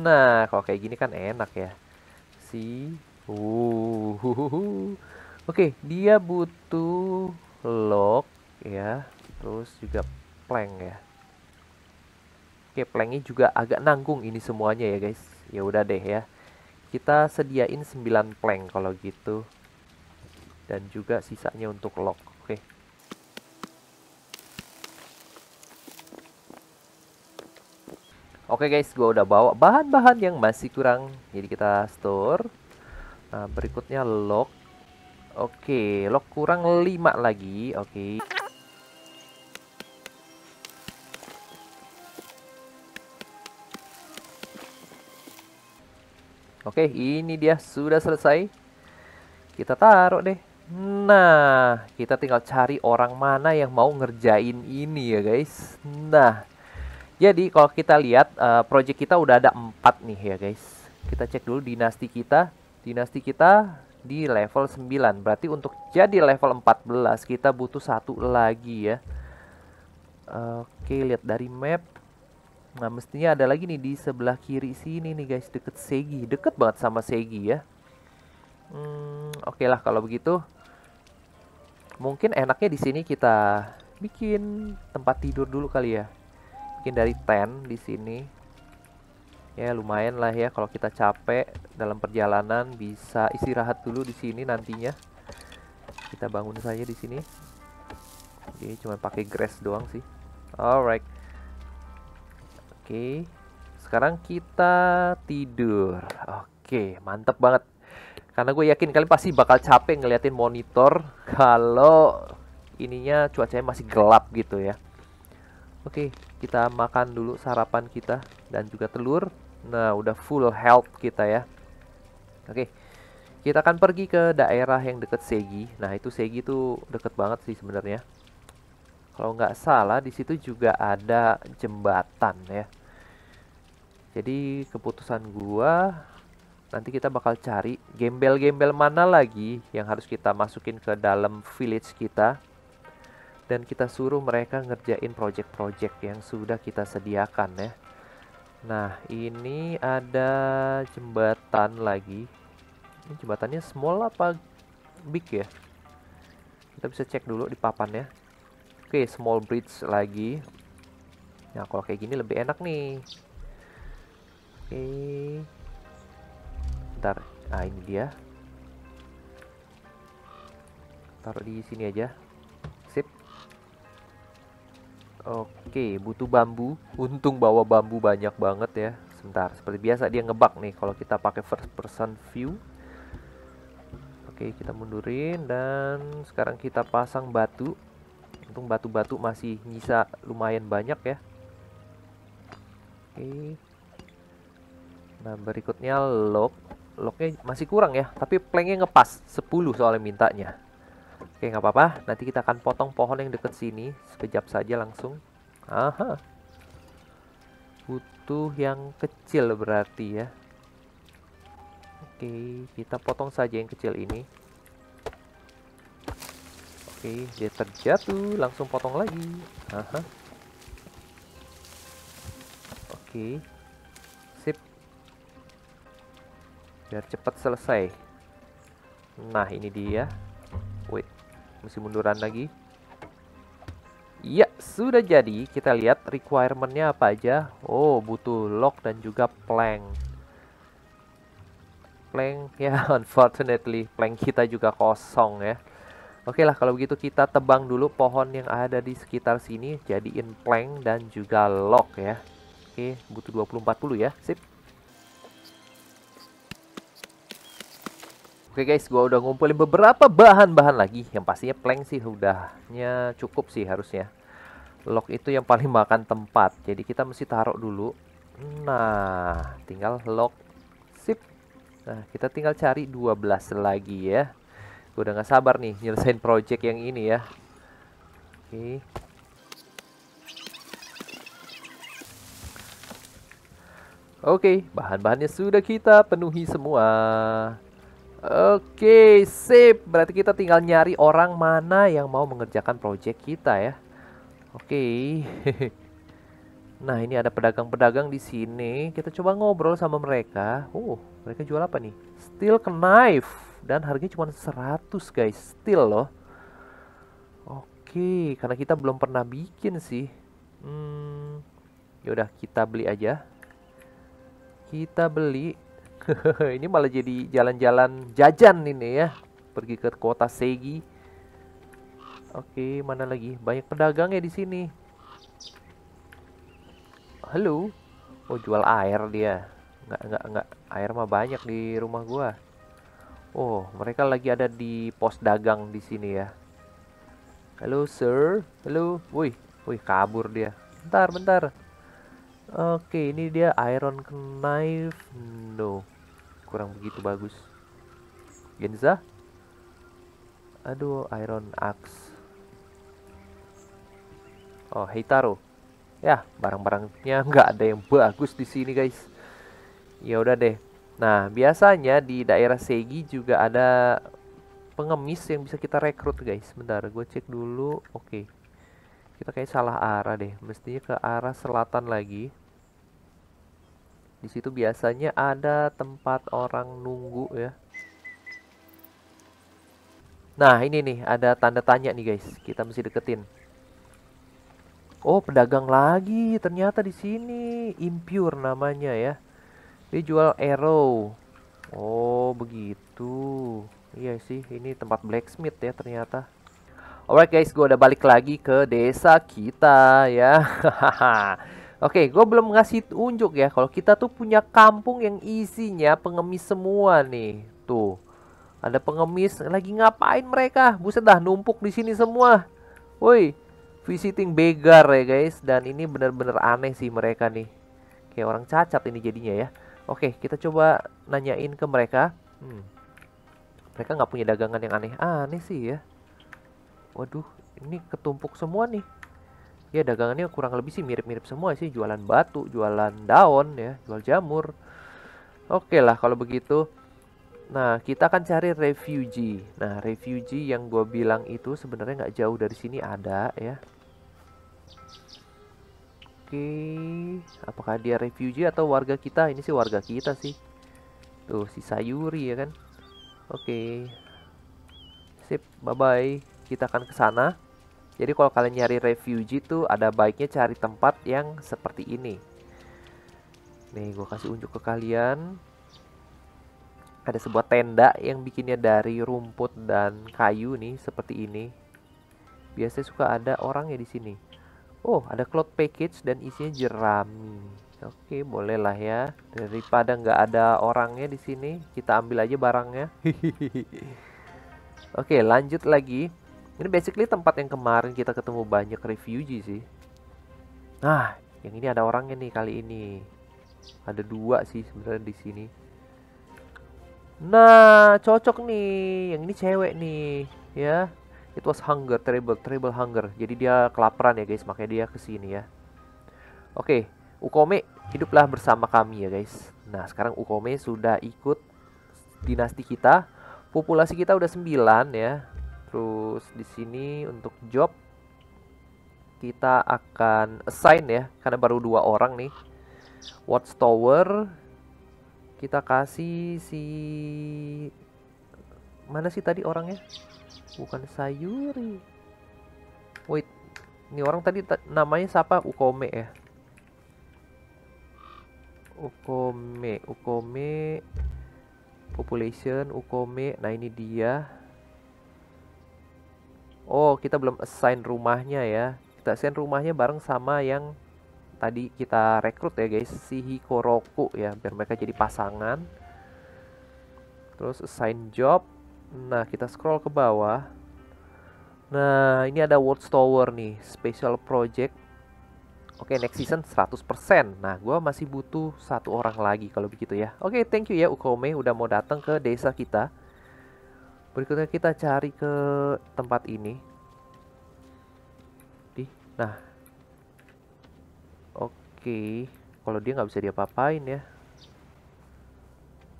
nah kalau kayak gini kan enak ya si uh oke dia butuh lock ya terus juga plank ya oke plank ini juga agak nanggung ini semuanya ya guys ya udah deh ya kita sediain 9 plank kalau gitu dan juga sisanya untuk lock Oke okay guys, gua udah bawa bahan-bahan yang masih kurang. Jadi kita store. Nah, berikutnya lock. Oke, okay, lock kurang 5 lagi. Oke. Okay. Oke, okay, ini dia sudah selesai. Kita taruh deh. Nah, kita tinggal cari orang mana yang mau ngerjain ini ya guys. Nah, jadi kalau kita lihat uh, project kita udah ada empat nih ya guys. Kita cek dulu dinasti kita. Dinasti kita di level 9. Berarti untuk jadi level 14 kita butuh satu lagi ya. Oke, lihat dari map. Nah, mestinya ada lagi nih di sebelah kiri sini nih guys, deket Segi. Deket banget sama Segi ya. Hmm, Oke lah kalau begitu. Mungkin enaknya di sini kita bikin tempat tidur dulu kali ya mungkin dari 10 di sini ya lumayan lah ya kalau kita capek dalam perjalanan bisa istirahat dulu di sini nantinya kita bangun saja di sini jadi cuma pakai grass doang sih alright oke sekarang kita tidur oke mantep banget karena gue yakin kalian pasti bakal capek ngeliatin monitor kalau ininya cuacanya masih gelap gitu ya oke kita makan dulu sarapan kita dan juga telur. Nah, udah full health kita ya. Oke. Kita akan pergi ke daerah yang deket Segi. Nah, itu Segi tuh deket banget sih sebenarnya. Kalau nggak salah di situ juga ada jembatan ya. Jadi keputusan gua nanti kita bakal cari gembel-gembel mana lagi yang harus kita masukin ke dalam village kita dan kita suruh mereka ngerjain project-project yang sudah kita sediakan ya. Nah, ini ada jembatan lagi. Ini jembatannya small apa big ya? Kita bisa cek dulu di papan ya. Oke, small bridge lagi. Nah, kalau kayak gini lebih enak nih. Oke. Bentar. Ah, ini dia. Taruh di sini aja. Oke, butuh bambu. Untung bawa bambu banyak banget ya. Sebentar, seperti biasa dia ngebak nih kalau kita pakai first person view. Oke, kita mundurin dan sekarang kita pasang batu. Untung batu-batu masih nyisa lumayan banyak ya. Oke. Nah, berikutnya lock. Locknya masih kurang ya, tapi planknya ngepas 10 soalnya mintanya. Oke, nggak apa-apa. Nanti kita akan potong pohon yang deket sini. Sekejap saja langsung. Aha. Butuh yang kecil berarti ya. Oke, kita potong saja yang kecil ini. Oke, dia terjatuh. Langsung potong lagi. Aha. Oke. Sip. Biar cepat selesai. Nah, ini dia. Wait. Mesti munduran lagi. Ya, sudah jadi. Kita lihat requirement-nya apa aja. Oh, butuh lock dan juga plank. Plank, [LAUGHS] ya unfortunately. Plank kita juga kosong ya. Oke lah, kalau begitu kita tebang dulu pohon yang ada di sekitar sini. Jadiin plank dan juga lock ya. Oke, butuh 20-40 ya. Sip. Oke okay guys, gua udah ngumpulin beberapa bahan-bahan lagi. Yang pastinya plank sih udahnya cukup sih harusnya. Lock itu yang paling makan tempat. Jadi kita mesti taruh dulu. Nah, tinggal lock. Sip. Nah, kita tinggal cari 12 lagi ya. Gua udah gak sabar nih nyelesain project yang ini ya. Oke. Okay. Oke, okay, bahan-bahannya sudah kita penuhi semua. Oke, sip. Berarti kita tinggal nyari orang mana yang mau mengerjakan project kita ya. Oke. [LAUGHS] nah, ini ada pedagang-pedagang di sini. Kita coba ngobrol sama mereka. Oh, mereka jual apa nih? Steel knife dan harganya cuma 100, guys. Steel loh. Oke, karena kita belum pernah bikin sih. Hmm. Ya udah kita beli aja. Kita beli [LAUGHS] ini malah jadi jalan-jalan jajan ini ya. Pergi ke kota Segi. Oke, mana lagi? Banyak pedagang ya di sini. Halo. Oh, jual air dia. Enggak enggak nggak. Air mah banyak di rumah gua. Oh, mereka lagi ada di pos dagang di sini ya. Halo, sir. Halo. Woi, woi kabur dia. Bentar, bentar. Oke, ini dia Iron Knife. No. Kurang begitu bagus. Genza? Aduh, Iron Axe. Oh, Heitaro. Ya, barang-barangnya [LAUGHS] nggak ada yang bagus di sini, guys. Ya udah deh. Nah, biasanya di daerah Segi juga ada pengemis yang bisa kita rekrut, guys. Bentar, gue cek dulu. Oke. Okay. Kita kayak salah arah deh. Mestinya ke arah selatan lagi. Di situ biasanya ada tempat orang nunggu ya. Nah, ini nih ada tanda tanya nih guys. Kita mesti deketin. Oh, pedagang lagi ternyata di sini. Impure namanya ya. Dia jual arrow. Oh, begitu. Iya sih, ini tempat blacksmith ya ternyata. Alright guys, gue udah balik lagi ke desa kita ya. [LAUGHS] Oke, okay, gue belum ngasih unjuk ya. Kalau kita tuh punya kampung yang isinya pengemis semua nih. Tuh, ada pengemis lagi ngapain mereka? Buset dah, numpuk di sini semua. Woi, visiting begar ya guys. Dan ini bener-bener aneh sih mereka nih. Kayak orang cacat ini jadinya ya. Oke, okay, kita coba nanyain ke mereka. Hmm. Mereka nggak punya dagangan yang aneh-aneh sih ya waduh ini ketumpuk semua nih ya dagangannya kurang lebih sih mirip-mirip semua sih jualan batu jualan daun ya jual jamur oke okay lah kalau begitu nah kita akan cari refugee nah refugee yang gue bilang itu sebenarnya nggak jauh dari sini ada ya oke okay. apakah dia refugee atau warga kita ini sih warga kita sih tuh si sayuri ya kan oke okay. sip bye bye kita akan ke sana. Jadi kalau kalian nyari refugee tuh ada baiknya cari tempat yang seperti ini. Nih gue kasih unjuk ke kalian. Ada sebuah tenda yang bikinnya dari rumput dan kayu nih seperti ini. Biasanya suka ada orang ya di sini. Oh ada cloth package dan isinya jerami. Oke bolehlah ya. Daripada nggak ada orangnya di sini, kita ambil aja barangnya. [LAUGHS] Oke lanjut lagi ini basically tempat yang kemarin kita ketemu banyak refugee sih. Nah, yang ini ada orangnya nih kali ini. Ada dua sih sebenarnya di sini. Nah, cocok nih. Yang ini cewek nih, ya. It was hunger, terrible, terrible hunger. Jadi dia kelaparan ya guys, makanya dia kesini ya. Oke, Ukome hiduplah bersama kami ya guys. Nah, sekarang Ukome sudah ikut dinasti kita. Populasi kita udah 9 ya Terus di sini untuk job kita akan assign ya karena baru dua orang nih. Watchtower kita kasih si mana sih tadi orangnya? Bukan Sayuri. Wait, ini orang tadi namanya siapa? Ukome ya. Ukome, Ukome population, Ukome. Nah, ini dia oh kita belum assign rumahnya ya kita assign rumahnya bareng sama yang tadi kita rekrut ya guys si Hikoroku ya biar mereka jadi pasangan terus assign job nah kita scroll ke bawah nah ini ada World Tower nih special project Oke, okay, next season 100%. Nah, gue masih butuh satu orang lagi kalau begitu ya. Oke, okay, thank you ya Ukome udah mau datang ke desa kita berikutnya kita cari ke tempat ini di nah oke kalau dia nggak bisa diapa-apain ya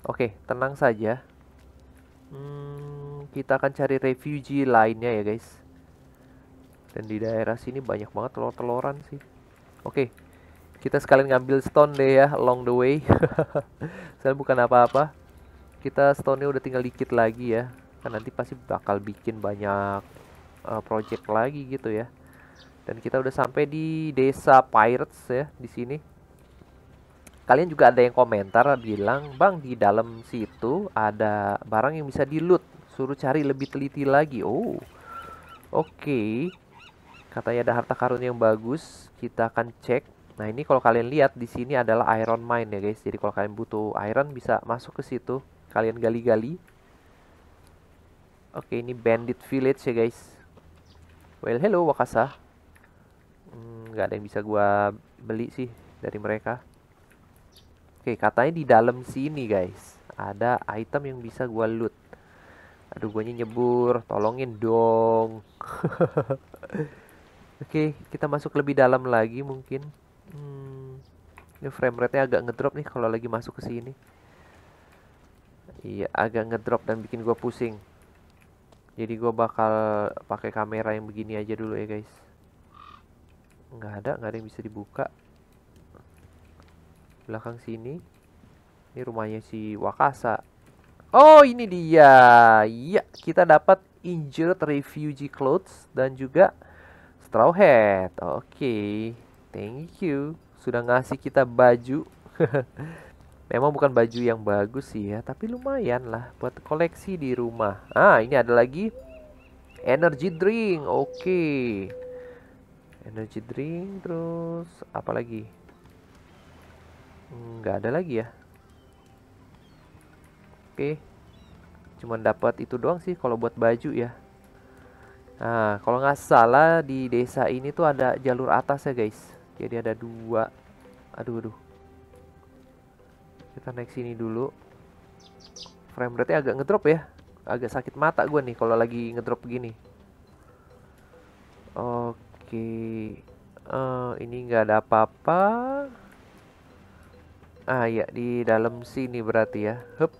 oke tenang saja hmm, kita akan cari refugee lainnya ya guys dan di daerah sini banyak banget telur-teloran sih oke kita sekalian ngambil stone deh ya along the way saya [LAUGHS] bukan apa-apa kita stone-nya udah tinggal dikit lagi ya kan nanti pasti bakal bikin banyak uh, project lagi gitu ya dan kita udah sampai di desa pirates ya di sini kalian juga ada yang komentar bilang bang di dalam situ ada barang yang bisa di loot suruh cari lebih teliti lagi oh oke okay. katanya ada harta karun yang bagus kita akan cek nah ini kalau kalian lihat di sini adalah iron mine ya guys jadi kalau kalian butuh iron bisa masuk ke situ kalian gali-gali Oke, ini Bandit Village ya guys. Well, hello Wakasa. Hmm, nggak ada yang bisa gua beli sih dari mereka. Oke, katanya di dalam sini guys. Ada item yang bisa gua loot. Aduh, gue nyebur. Tolongin dong. [LAUGHS] Oke, kita masuk lebih dalam lagi mungkin. Hmm, ini frame rate-nya agak ngedrop nih kalau lagi masuk ke sini. Iya, agak ngedrop dan bikin gua pusing jadi gue bakal pakai kamera yang begini aja dulu ya guys nggak ada nggak ada yang bisa dibuka belakang sini ini rumahnya si Wakasa oh ini dia iya kita dapat injured refugee clothes dan juga straw hat oke okay. thank you sudah ngasih kita baju [LAUGHS] Memang bukan baju yang bagus sih ya, tapi lumayan lah buat koleksi di rumah. Ah, ini ada lagi energy drink. Oke. Okay. Energy drink terus apa lagi? Hmm, nggak ada lagi ya. Oke. Okay. Cuman dapat itu doang sih kalau buat baju ya. Nah, kalau nggak salah di desa ini tuh ada jalur atas ya guys. Jadi ada dua. Aduh, aduh kita naik sini dulu frame rate agak ngedrop ya agak sakit mata gue nih kalau lagi ngedrop begini oke uh, ini nggak ada apa-apa ah ya di dalam sini berarti ya Hup.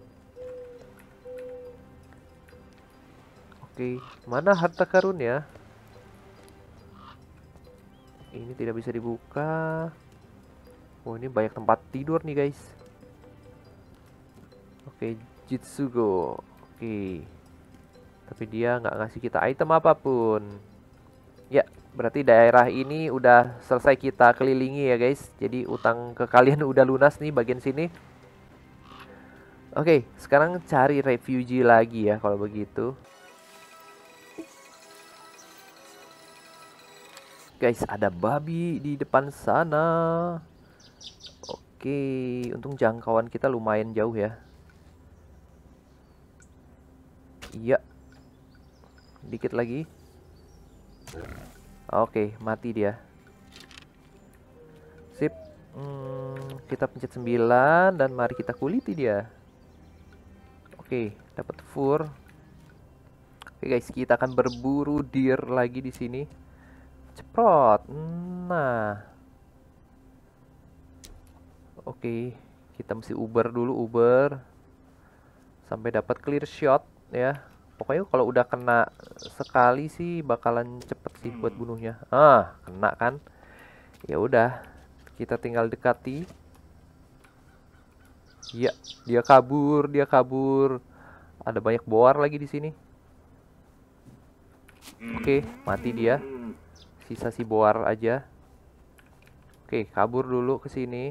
oke mana harta karun ya ini tidak bisa dibuka Oh ini banyak tempat tidur nih guys Oke, okay, Jitsugo. Oke. Okay. Tapi dia nggak ngasih kita item apapun. Ya, berarti daerah ini udah selesai kita kelilingi ya guys. Jadi utang ke kalian [LAUGHS] udah lunas nih bagian sini. Oke, okay, sekarang cari refugee lagi ya kalau begitu. Guys, ada babi di depan sana. Oke, okay, untung jangkauan kita lumayan jauh ya. Iya. Dikit lagi. Oke, mati dia. Sip. Hmm, kita pencet 9 dan mari kita kuliti dia. Oke, dapat fur. Oke guys, kita akan berburu deer lagi di sini. Ceprot. Nah. Oke, kita mesti uber dulu, uber sampai dapat clear shot ya pokoknya kalau udah kena sekali sih bakalan cepet sih buat hmm. bunuhnya ah kena kan ya udah kita tinggal dekati ya dia kabur dia kabur ada banyak boar lagi di sini oke mati dia sisa si boar aja oke kabur dulu ke sini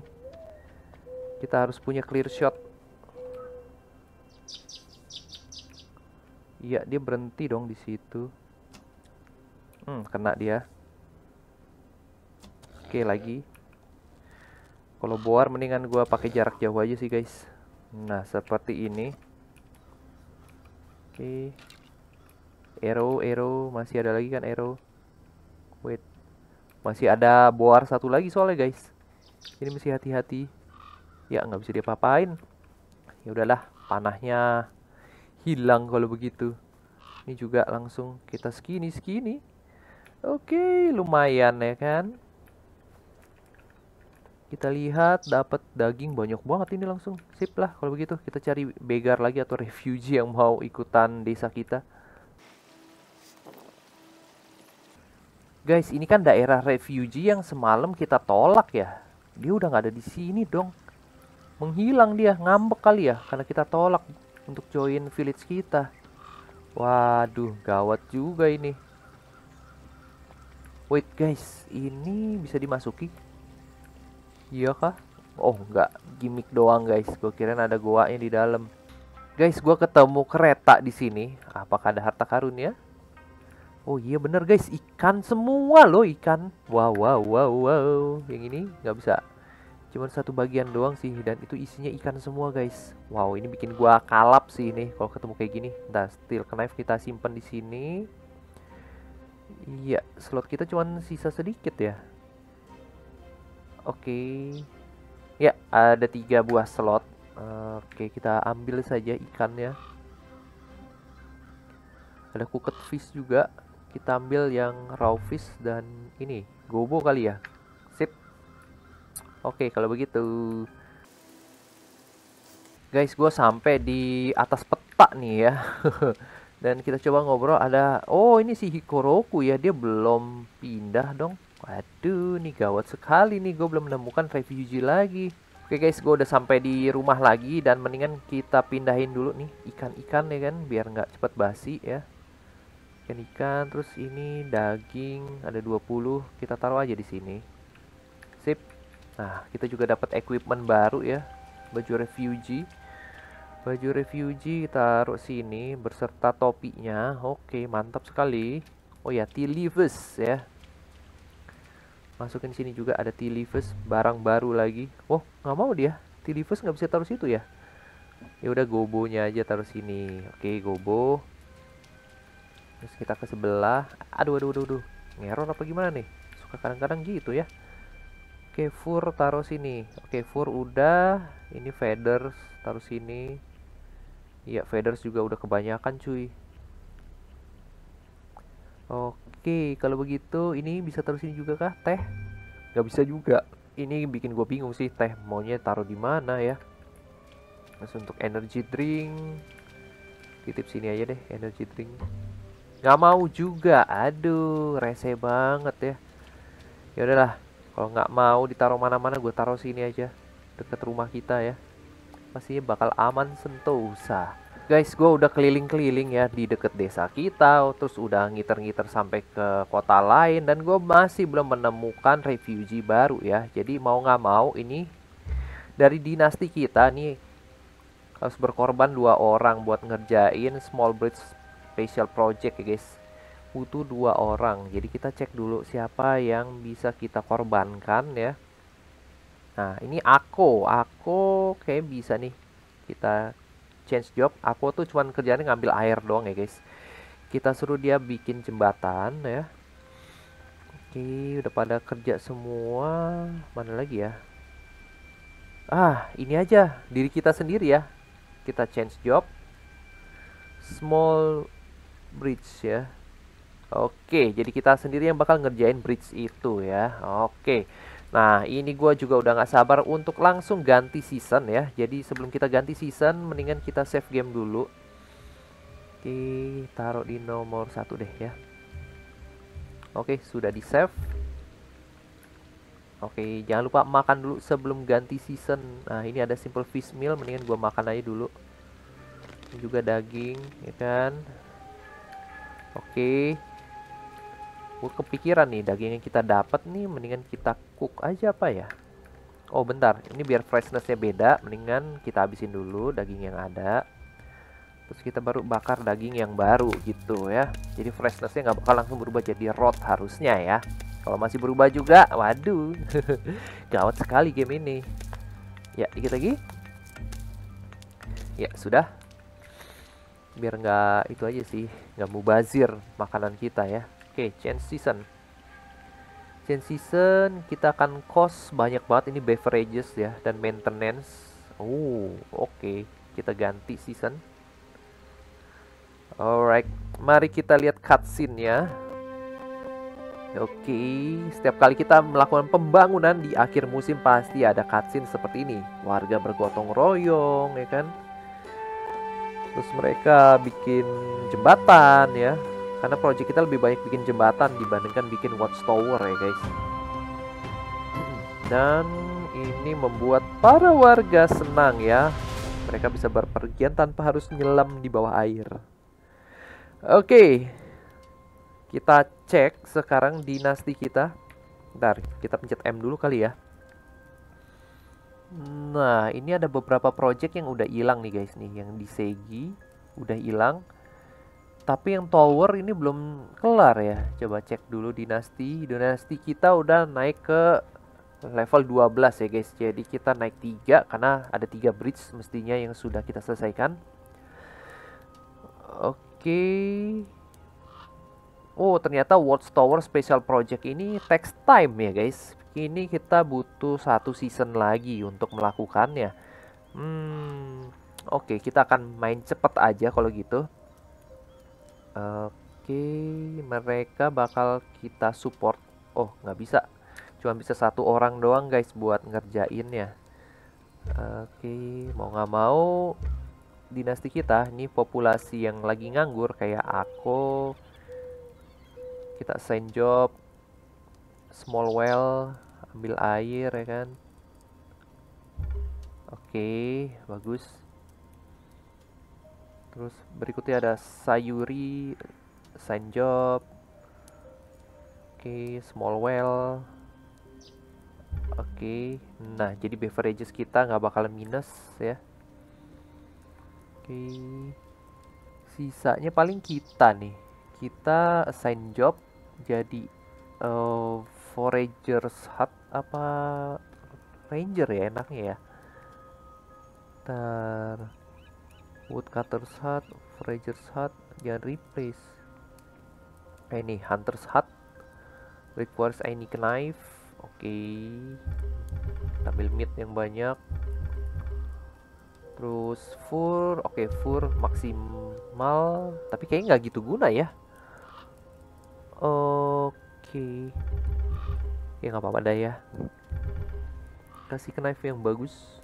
kita harus punya clear shot Iya, dia berhenti dong di situ. Hmm, kena dia. Oke, lagi. Kalau boar mendingan gua pakai jarak jauh aja sih, guys. Nah, seperti ini. Oke. Arrow, arrow, masih ada lagi kan arrow? Wait. Masih ada boar satu lagi soalnya, guys. Ini mesti hati-hati. Ya, nggak bisa diapa-apain. Ya udahlah, panahnya hilang kalau begitu ini juga langsung kita skinny skinny oke lumayan ya kan kita lihat dapat daging banyak banget ini langsung sip lah kalau begitu kita cari begar lagi atau refugee yang mau ikutan desa kita guys ini kan daerah refugee yang semalam kita tolak ya dia udah nggak ada di sini dong menghilang dia ngambek kali ya karena kita tolak untuk join village kita. Waduh, gawat juga ini. Wait guys, ini bisa dimasuki? Iya kah? Oh enggak, gimmick doang guys. Gue kira ada goa yang di dalam. Guys, gue ketemu kereta di sini. Apakah ada harta karun ya? Oh iya bener guys, ikan semua loh ikan. Wow wow wow wow. Yang ini nggak bisa cuma satu bagian doang sih dan itu isinya ikan semua guys wow ini bikin gua kalap sih ini kalau ketemu kayak gini nah steel knife kita simpen di sini iya slot kita cuman sisa sedikit ya oke okay. ya ada tiga buah slot oke okay, kita ambil saja ikannya ada cooked fish juga kita ambil yang raw fish dan ini gobo kali ya Oke, kalau begitu. Guys, gue sampai di atas peta nih ya. [LAUGHS] Dan kita coba ngobrol ada... Oh, ini si Hikoroku ya. Dia belum pindah dong. Waduh, nih gawat sekali nih. Gue belum menemukan 5 lagi. Oke guys, gue udah sampai di rumah lagi. Dan mendingan kita pindahin dulu nih ikan-ikan ya kan. Biar nggak cepet basi ya. Ikan-ikan. Terus ini daging. Ada 20. Kita taruh aja di sini. Sip. Nah, kita juga dapat equipment baru ya. Baju refugee. Baju refugee taruh sini berserta topinya. Oke, mantap sekali. Oh ya, tea leaves ya. Masukin sini juga ada tea leaves, barang baru lagi. Oh, nggak mau dia. Tea leaves nggak bisa taruh situ ya. Ya udah gobonya aja taruh sini. Oke, gobo. Terus kita ke sebelah. Aduh, aduh, aduh, aduh. Ngeror apa gimana nih? Suka kadang-kadang gitu ya. Oke, fur taruh sini. Oke, fur udah. Ini feathers taruh sini. Iya, feathers juga udah kebanyakan, cuy. Oke, kalau begitu ini bisa taruh sini juga kah teh? Gak bisa juga. Ini bikin gue bingung sih teh maunya taruh di mana ya. Terus untuk energy drink titip sini aja deh energy drink. Gak mau juga. Aduh, rese banget ya. Ya udahlah. Kalau nggak mau ditaruh mana-mana, gue taruh sini aja. Deket rumah kita ya. Masih bakal aman sentosa. Guys, gue udah keliling-keliling ya di deket desa kita, terus udah ngiter-ngiter sampai ke kota lain, dan gue masih belum menemukan refugee baru ya. Jadi mau nggak mau ini dari dinasti kita nih harus berkorban dua orang buat ngerjain small bridge special project ya guys butuh dua orang. Jadi kita cek dulu siapa yang bisa kita korbankan ya. Nah, ini aku, aku kayak bisa nih kita change job. Aku tuh cuman kerjanya ngambil air doang ya, guys. Kita suruh dia bikin jembatan ya. Oke, udah pada kerja semua. Mana lagi ya? Ah, ini aja diri kita sendiri ya. Kita change job. Small bridge ya Oke, jadi kita sendiri yang bakal ngerjain bridge itu ya. Oke. Nah, ini gue juga udah gak sabar untuk langsung ganti season ya. Jadi sebelum kita ganti season, mendingan kita save game dulu. Oke, taruh di nomor satu deh ya. Oke, sudah di save. Oke, jangan lupa makan dulu sebelum ganti season. Nah, ini ada simple fish meal, mendingan gue makan aja dulu. Ini juga daging, ya kan? Oke, gue kepikiran nih daging yang kita dapat nih mendingan kita cook aja apa ya oh bentar ini biar freshnessnya beda mendingan kita habisin dulu daging yang ada terus kita baru bakar daging yang baru gitu ya jadi freshnessnya nggak bakal langsung berubah jadi rot harusnya ya kalau masih berubah juga waduh [LAUGHS] gawat sekali game ini ya dikit lagi ya sudah biar nggak itu aja sih nggak bazir makanan kita ya Oke, okay, change season. Change season kita akan cost banyak banget ini beverages ya dan maintenance. Oh, oke. Okay. Kita ganti season. Alright, mari kita lihat cutscene ya. Oke, okay. setiap kali kita melakukan pembangunan di akhir musim pasti ada cutscene seperti ini. Warga bergotong royong, ya kan? Terus mereka bikin jembatan ya. Karena project kita lebih banyak bikin jembatan dibandingkan bikin watchtower ya guys. Hmm. Dan ini membuat para warga senang ya. Mereka bisa berpergian tanpa harus nyelam di bawah air. Oke. Kita cek sekarang dinasti kita. Bentar, kita pencet M dulu kali ya. Nah, ini ada beberapa project yang udah hilang nih guys nih, yang di Segi udah hilang tapi yang tower ini belum kelar ya coba cek dulu dinasti dinasti kita udah naik ke level 12 ya guys jadi kita naik 3 karena ada 3 bridge mestinya yang sudah kita selesaikan oke oh ternyata Watch Tower special project ini text time ya guys ini kita butuh satu season lagi untuk melakukannya hmm oke okay, kita akan main cepet aja kalau gitu Oke, mereka bakal kita support. Oh, nggak bisa. Cuma bisa satu orang doang guys buat ngerjain ya. Oke, mau nggak mau dinasti kita, ini populasi yang lagi nganggur kayak aku. Kita sign job, small well, ambil air ya kan. Oke, bagus. Terus berikutnya ada Sayuri, Sanjob, oke, okay, Well, oke. Okay. Nah, jadi beverages kita nggak bakal minus ya. Oke, okay. sisanya paling kita nih. Kita assign job jadi uh, eh, foragers hut apa ranger ya enaknya ya. Ntar Woodcutter's Hut, Fraser's Hut, dan replace. Eh, ini Hunter's Hut requires any knife. Oke. Okay. Ambil meat yang banyak. Terus fur, oke okay, fur maksimal, tapi kayaknya nggak gitu guna ya. Oke. Okay. Ya nggak apa-apa dah ya. Kasih knife yang bagus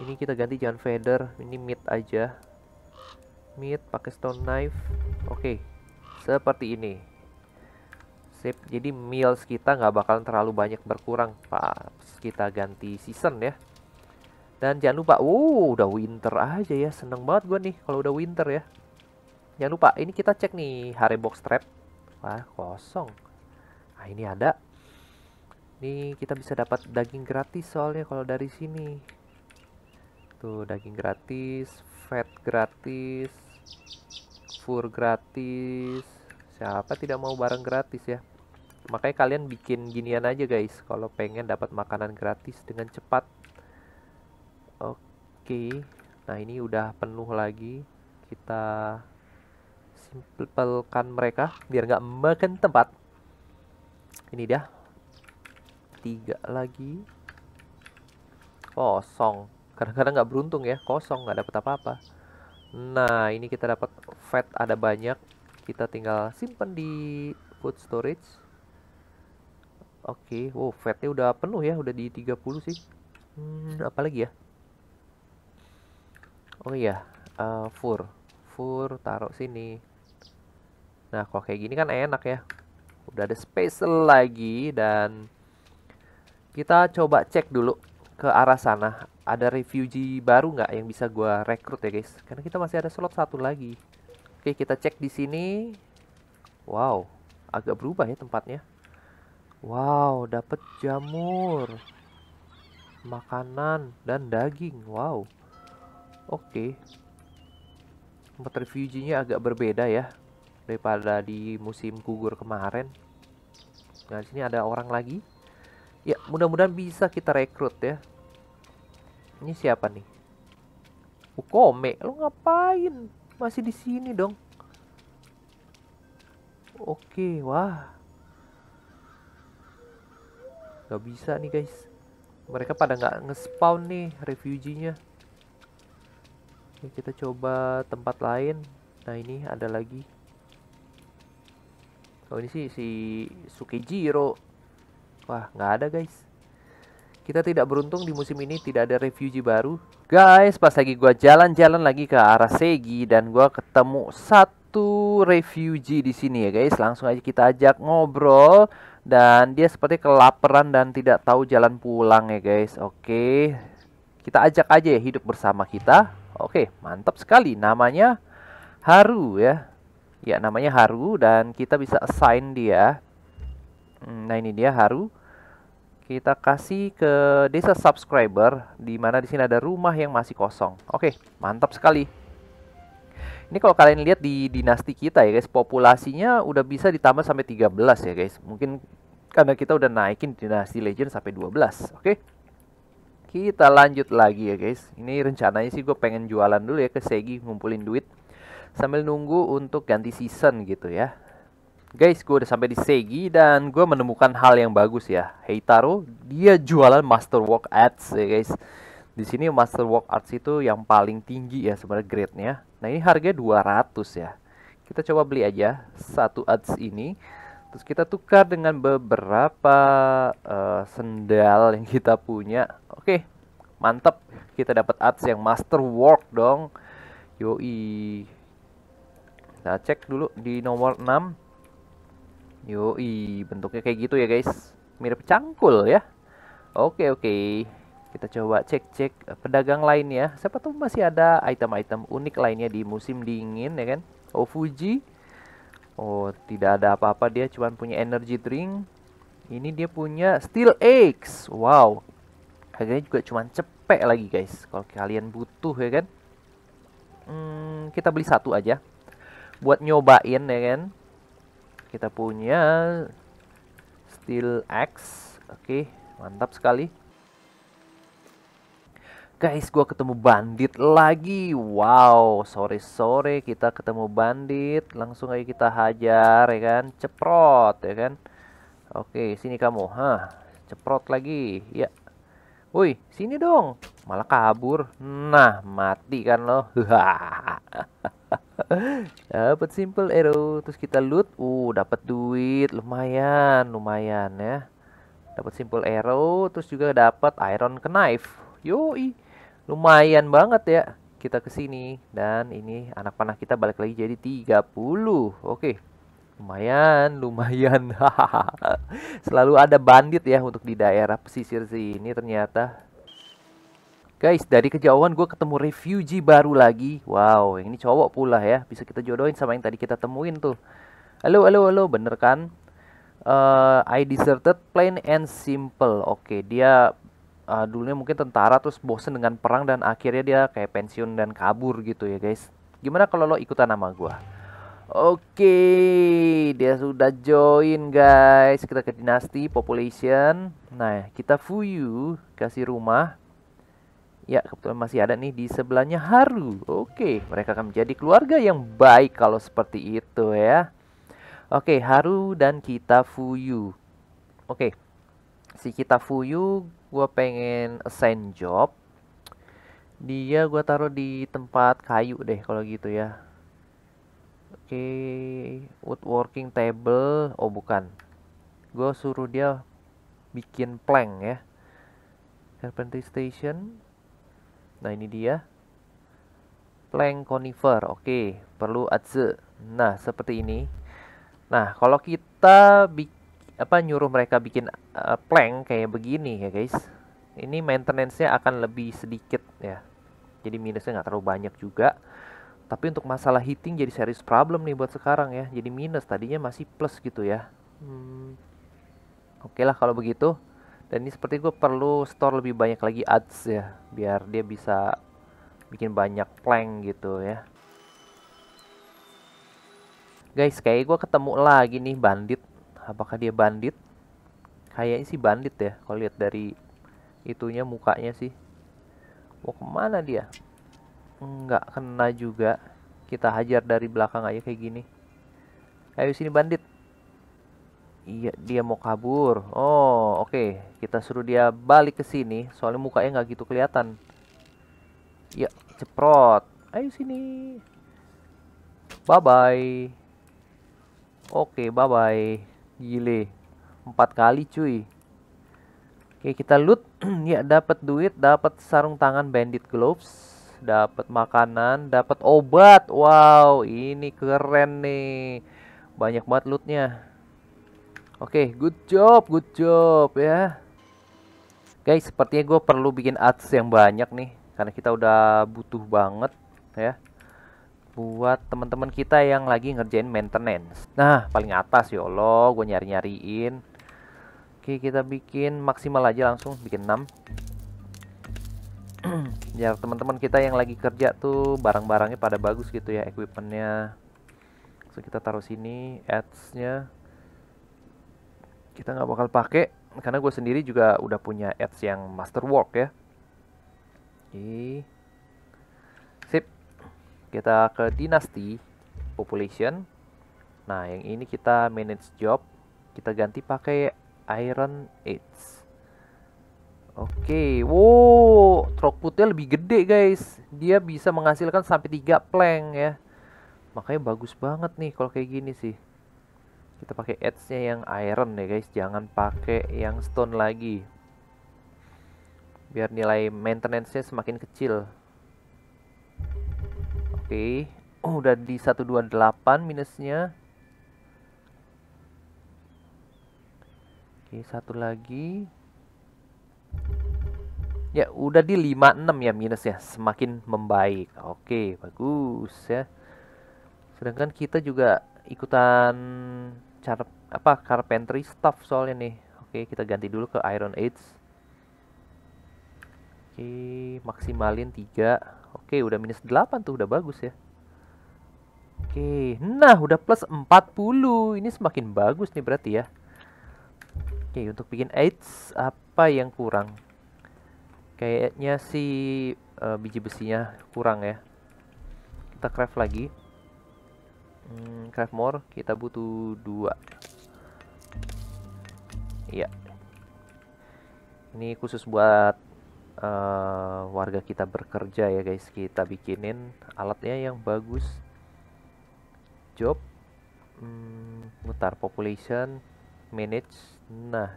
ini kita ganti jangan feather ini mid aja mid pakai stone knife oke okay. seperti ini sip jadi meals kita nggak bakalan terlalu banyak berkurang pas kita ganti season ya dan jangan lupa uh, udah winter aja ya seneng banget gue nih kalau udah winter ya jangan lupa ini kita cek nih hari box trap wah kosong nah ini ada nih kita bisa dapat daging gratis soalnya kalau dari sini tuh gitu, daging gratis fat gratis fur gratis siapa tidak mau barang gratis ya makanya kalian bikin ginian aja guys kalau pengen dapat makanan gratis dengan cepat oke nah ini udah penuh lagi kita simpelkan mereka biar nggak makan tempat ini dia tiga lagi kosong kadang-kadang nggak beruntung ya kosong nggak dapat apa-apa nah ini kita dapat fat ada banyak kita tinggal simpen di food storage oke okay. wow fatnya udah penuh ya udah di 30 sih hmm, apalagi ya oh iya uh, fur fur taruh sini nah kalau kayak gini kan enak ya udah ada space lagi dan kita coba cek dulu ke arah sana ada refugee baru nggak yang bisa gue rekrut ya guys karena kita masih ada slot satu lagi oke kita cek di sini wow agak berubah ya tempatnya wow dapat jamur makanan dan daging wow oke tempat refugee-nya agak berbeda ya daripada di musim gugur kemarin nah di sini ada orang lagi ya mudah-mudahan bisa kita rekrut ya ini siapa nih? Ukome, lo ngapain? Masih di sini dong. Oke, wah. Gak bisa nih guys. Mereka pada nggak nge nih refugee-nya. Kita coba tempat lain. Nah ini ada lagi. Oh ini sih si Sukijiro. Wah nggak ada guys. Kita tidak beruntung di musim ini tidak ada refugee baru. Guys, pas lagi gua jalan-jalan lagi ke arah Segi dan gua ketemu satu refugee di sini ya guys. Langsung aja kita ajak ngobrol dan dia seperti kelaparan dan tidak tahu jalan pulang ya guys. Oke. Kita ajak aja ya hidup bersama kita. Oke, mantap sekali. Namanya Haru ya. Ya, namanya Haru dan kita bisa assign dia. Hmm, nah, ini dia Haru kita kasih ke desa subscriber di mana di sini ada rumah yang masih kosong. Oke, mantap sekali. Ini kalau kalian lihat di dinasti kita ya guys, populasinya udah bisa ditambah sampai 13 ya guys. Mungkin karena kita udah naikin dinasti legend sampai 12, oke? Kita lanjut lagi ya guys. Ini rencananya sih gue pengen jualan dulu ya ke Segi ngumpulin duit sambil nunggu untuk ganti season gitu ya. Guys, gue udah sampai di Segi dan gue menemukan hal yang bagus ya. Heitaro, dia jualan Masterwork ads ya guys. Di sini Masterwork ads itu yang paling tinggi ya sebenarnya grade-nya. Nah, ini harganya 200 ya. Kita coba beli aja satu ads ini. Terus kita tukar dengan beberapa uh, sendal yang kita punya. Oke, okay, mantap. Kita dapat ads yang Masterwork dong. Yoi. Nah, cek dulu di nomor 6 Yoi, bentuknya kayak gitu ya guys. Mirip cangkul ya. Oke, oke. Kita coba cek-cek eh, pedagang lainnya. Siapa tuh masih ada item-item unik lainnya di musim dingin ya kan. Oh, Fuji. Oh, tidak ada apa-apa dia cuma punya energy drink. Ini dia punya steel eggs. Wow. Harganya juga cuma cepek lagi guys. Kalau kalian butuh ya kan. Hmm, kita beli satu aja. Buat nyobain ya kan kita punya steel X, oke mantap sekali guys gua ketemu bandit lagi wow sore-sore kita ketemu bandit langsung aja kita hajar ya kan ceprot ya kan oke sini kamu hah ceprot lagi ya woi sini dong malah kabur nah mati kan lo [LAUGHS] [LAUGHS] dapat simple arrow eh, terus kita loot uh dapat duit lumayan lumayan ya dapat simple arrow terus juga dapat iron knife yoi lumayan banget ya kita ke sini dan ini anak panah kita balik lagi jadi 30 oke lumayan lumayan [LAUGHS] selalu ada bandit ya untuk di daerah pesisir sini ternyata Guys, dari kejauhan gue ketemu refugee baru lagi. Wow, yang ini cowok pula ya. Bisa kita jodohin sama yang tadi kita temuin tuh. Halo, halo, halo, bener kan? Uh, I deserted plain and simple. Oke, okay, dia uh, dulunya mungkin tentara terus bosen dengan perang dan akhirnya dia kayak pensiun dan kabur gitu ya guys. Gimana kalau lo ikutan nama gue? Oke, okay, dia sudah join guys. Kita ke dinasti, population. Nah, kita fuyu, kasih rumah Ya, kebetulan masih ada nih di sebelahnya Haru. Oke, mereka akan menjadi keluarga yang baik kalau seperti itu ya. Oke, Haru dan kita Fuyu. Oke, si kita Fuyu gue pengen assign job. Dia gue taruh di tempat kayu deh kalau gitu ya. Oke, woodworking table. Oh, bukan. Gue suruh dia bikin plank ya. Carpentry station Nah ini dia plank conifer. Oke, perlu adze. Nah, seperti ini. Nah, kalau kita apa nyuruh mereka bikin uh, plank kayak begini ya, guys. Ini maintenance-nya akan lebih sedikit ya. Jadi minusnya nggak terlalu banyak juga. Tapi untuk masalah heating jadi serius problem nih buat sekarang ya. Jadi minus tadinya masih plus gitu ya. Hmm. Oke okay lah kalau begitu dan ini seperti gue perlu store lebih banyak lagi ads ya biar dia bisa bikin banyak plank gitu ya guys kayak gue ketemu lagi nih bandit apakah dia bandit kayaknya sih bandit ya kalau lihat dari itunya mukanya sih mau kemana dia nggak kena juga kita hajar dari belakang aja kayak gini ayo sini bandit Iya, dia mau kabur. Oh, oke. Okay. Kita suruh dia balik ke sini. Soalnya mukanya nggak gitu kelihatan. Iya, ceprot. Ayo sini. Bye-bye. Oke, okay, bye-bye. Gile. Empat kali, cuy. Oke, okay, kita loot. [CLEARS THROAT] ya, dapat duit, dapat sarung tangan bandit gloves, dapat makanan, dapat obat. Wow, ini keren nih. Banyak banget lootnya Oke, okay, good job, good job ya. Guys, sepertinya gue perlu bikin ads yang banyak nih, karena kita udah butuh banget ya. Buat teman-teman kita yang lagi ngerjain maintenance. Nah, paling atas ya Allah, gue nyari-nyariin. Oke, kita bikin maksimal aja langsung, bikin 6. [CLEARS THROAT] Biar teman-teman kita yang lagi kerja tuh barang-barangnya pada bagus gitu ya, equipmentnya. So, kita taruh sini adsnya kita nggak bakal pakai karena gue sendiri juga udah punya ads yang masterwork ya. Oke. Sip. Kita ke dynasty population. Nah, yang ini kita manage job, kita ganti pakai iron age. Oke, okay. wow, throughputnya lebih gede guys. Dia bisa menghasilkan sampai 3 plank ya. Makanya bagus banget nih kalau kayak gini sih kita pakai edge-nya yang iron ya guys jangan pakai yang stone lagi biar nilai maintenance-nya semakin kecil oke okay. oh, udah di 128 minusnya oke okay, satu lagi ya udah di 56 ya minusnya semakin membaik oke okay, bagus ya sedangkan kita juga ikutan car apa carpentry stuff soalnya nih oke kita ganti dulu ke iron age oke maksimalin tiga oke udah minus delapan tuh udah bagus ya oke nah udah plus empat puluh ini semakin bagus nih berarti ya oke untuk bikin age apa yang kurang kayaknya si uh, eh, biji besinya kurang ya kita craft lagi hmm, craft more kita butuh dua iya ini khusus buat uh, warga kita bekerja ya guys kita bikinin alatnya yang bagus job hmm, mutar population manage nah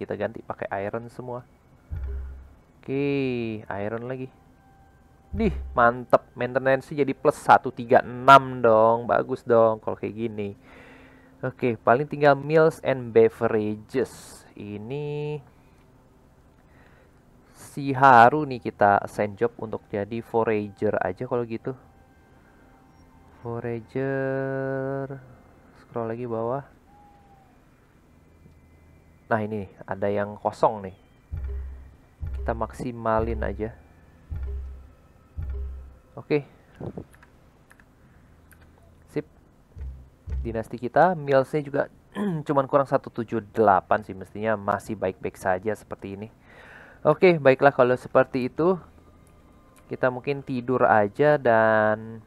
kita ganti pakai iron semua oke okay, iron lagi Dih, mantep. Maintenance jadi plus 136 dong. Bagus dong kalau kayak gini. Oke, paling tinggal meals and beverages. Ini si Haru nih kita send job untuk jadi forager aja kalau gitu. Forager. Scroll lagi bawah. Nah, ini nih, ada yang kosong nih. Kita maksimalin aja. Oke. Sip. Dinasti kita milsnya juga [CLEARS THROAT] cuman kurang 178 sih mestinya masih baik-baik saja seperti ini. Oke, baiklah kalau seperti itu kita mungkin tidur aja dan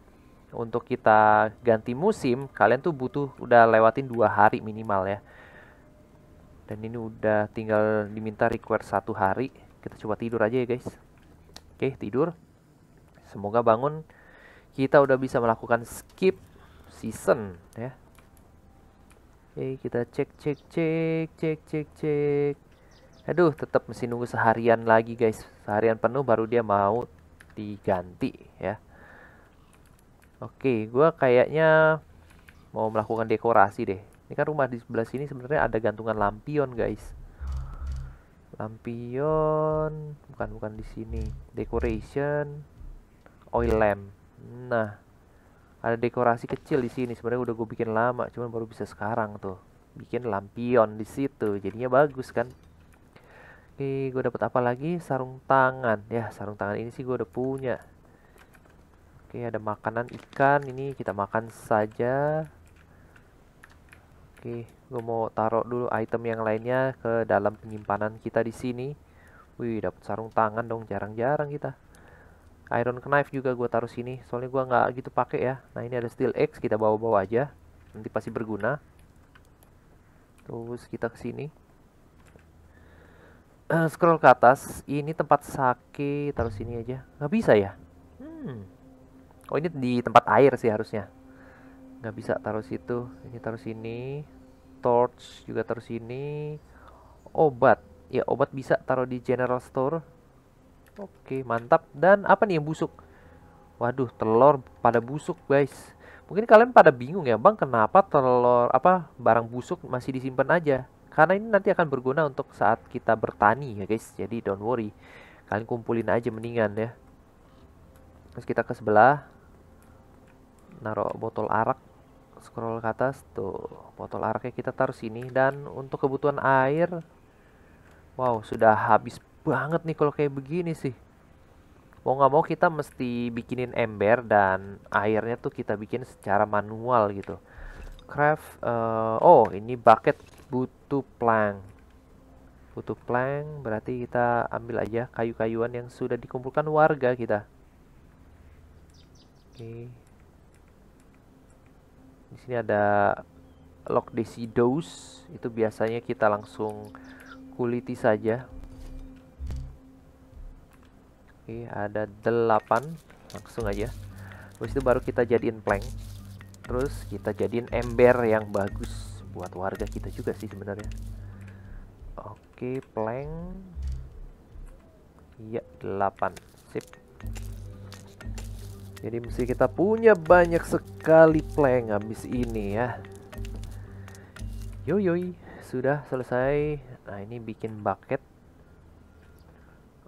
untuk kita ganti musim kalian tuh butuh udah lewatin dua hari minimal ya. Dan ini udah tinggal diminta request satu hari. Kita coba tidur aja ya guys. Oke, tidur. Semoga bangun kita udah bisa melakukan skip season ya. Oke, kita cek cek cek cek cek cek. Aduh, tetap mesti nunggu seharian lagi guys. Seharian penuh baru dia mau diganti ya. Oke, gua kayaknya mau melakukan dekorasi deh. Ini kan rumah di sebelah sini sebenarnya ada gantungan lampion, guys. Lampion, bukan bukan di sini. Decoration oil iya. lamp. Nah, ada dekorasi kecil di sini. Sebenarnya udah gue bikin lama, cuman baru bisa sekarang tuh. Bikin lampion di situ, jadinya bagus kan. Oke, gue dapat apa lagi? Sarung tangan. Ya, sarung tangan ini sih gue udah punya. Oke, ada makanan ikan. Ini kita makan saja. Oke, gue mau taruh dulu item yang lainnya ke dalam penyimpanan kita di sini. Wih, dapat sarung tangan dong, jarang-jarang kita iron knife juga gue taruh sini soalnya gue nggak gitu pakai ya nah ini ada steel axe kita bawa-bawa aja nanti pasti berguna terus kita ke sini eh, scroll ke atas ini tempat sake taruh sini aja nggak bisa ya hmm. oh ini di tempat air sih harusnya nggak bisa taruh situ ini taruh sini torch juga taruh sini obat ya obat bisa taruh di general store Oke, mantap. Dan apa nih yang busuk? Waduh, telur pada busuk, guys. Mungkin kalian pada bingung ya, Bang, kenapa telur apa barang busuk masih disimpan aja? Karena ini nanti akan berguna untuk saat kita bertani ya, guys. Jadi don't worry. Kalian kumpulin aja mendingan ya. Terus kita ke sebelah. Naruh botol arak scroll ke atas tuh botol araknya kita taruh sini dan untuk kebutuhan air wow sudah habis banget nih kalau kayak begini sih mau nggak mau kita mesti bikinin ember dan airnya tuh kita bikin secara manual gitu craft uh, oh ini bucket butuh plank butuh plank berarti kita ambil aja kayu-kayuan yang sudah dikumpulkan warga kita oke okay. di sini ada lock deciduous itu biasanya kita langsung kuliti saja Oke, ada 8. Langsung aja. Terus itu baru kita jadiin plank. Terus kita jadiin ember yang bagus buat warga kita juga sih sebenarnya. Oke, plank. ya 8. Sip. Jadi mesti kita punya banyak sekali plank habis ini ya. Yoi, yoi. Sudah selesai. Nah, ini bikin bucket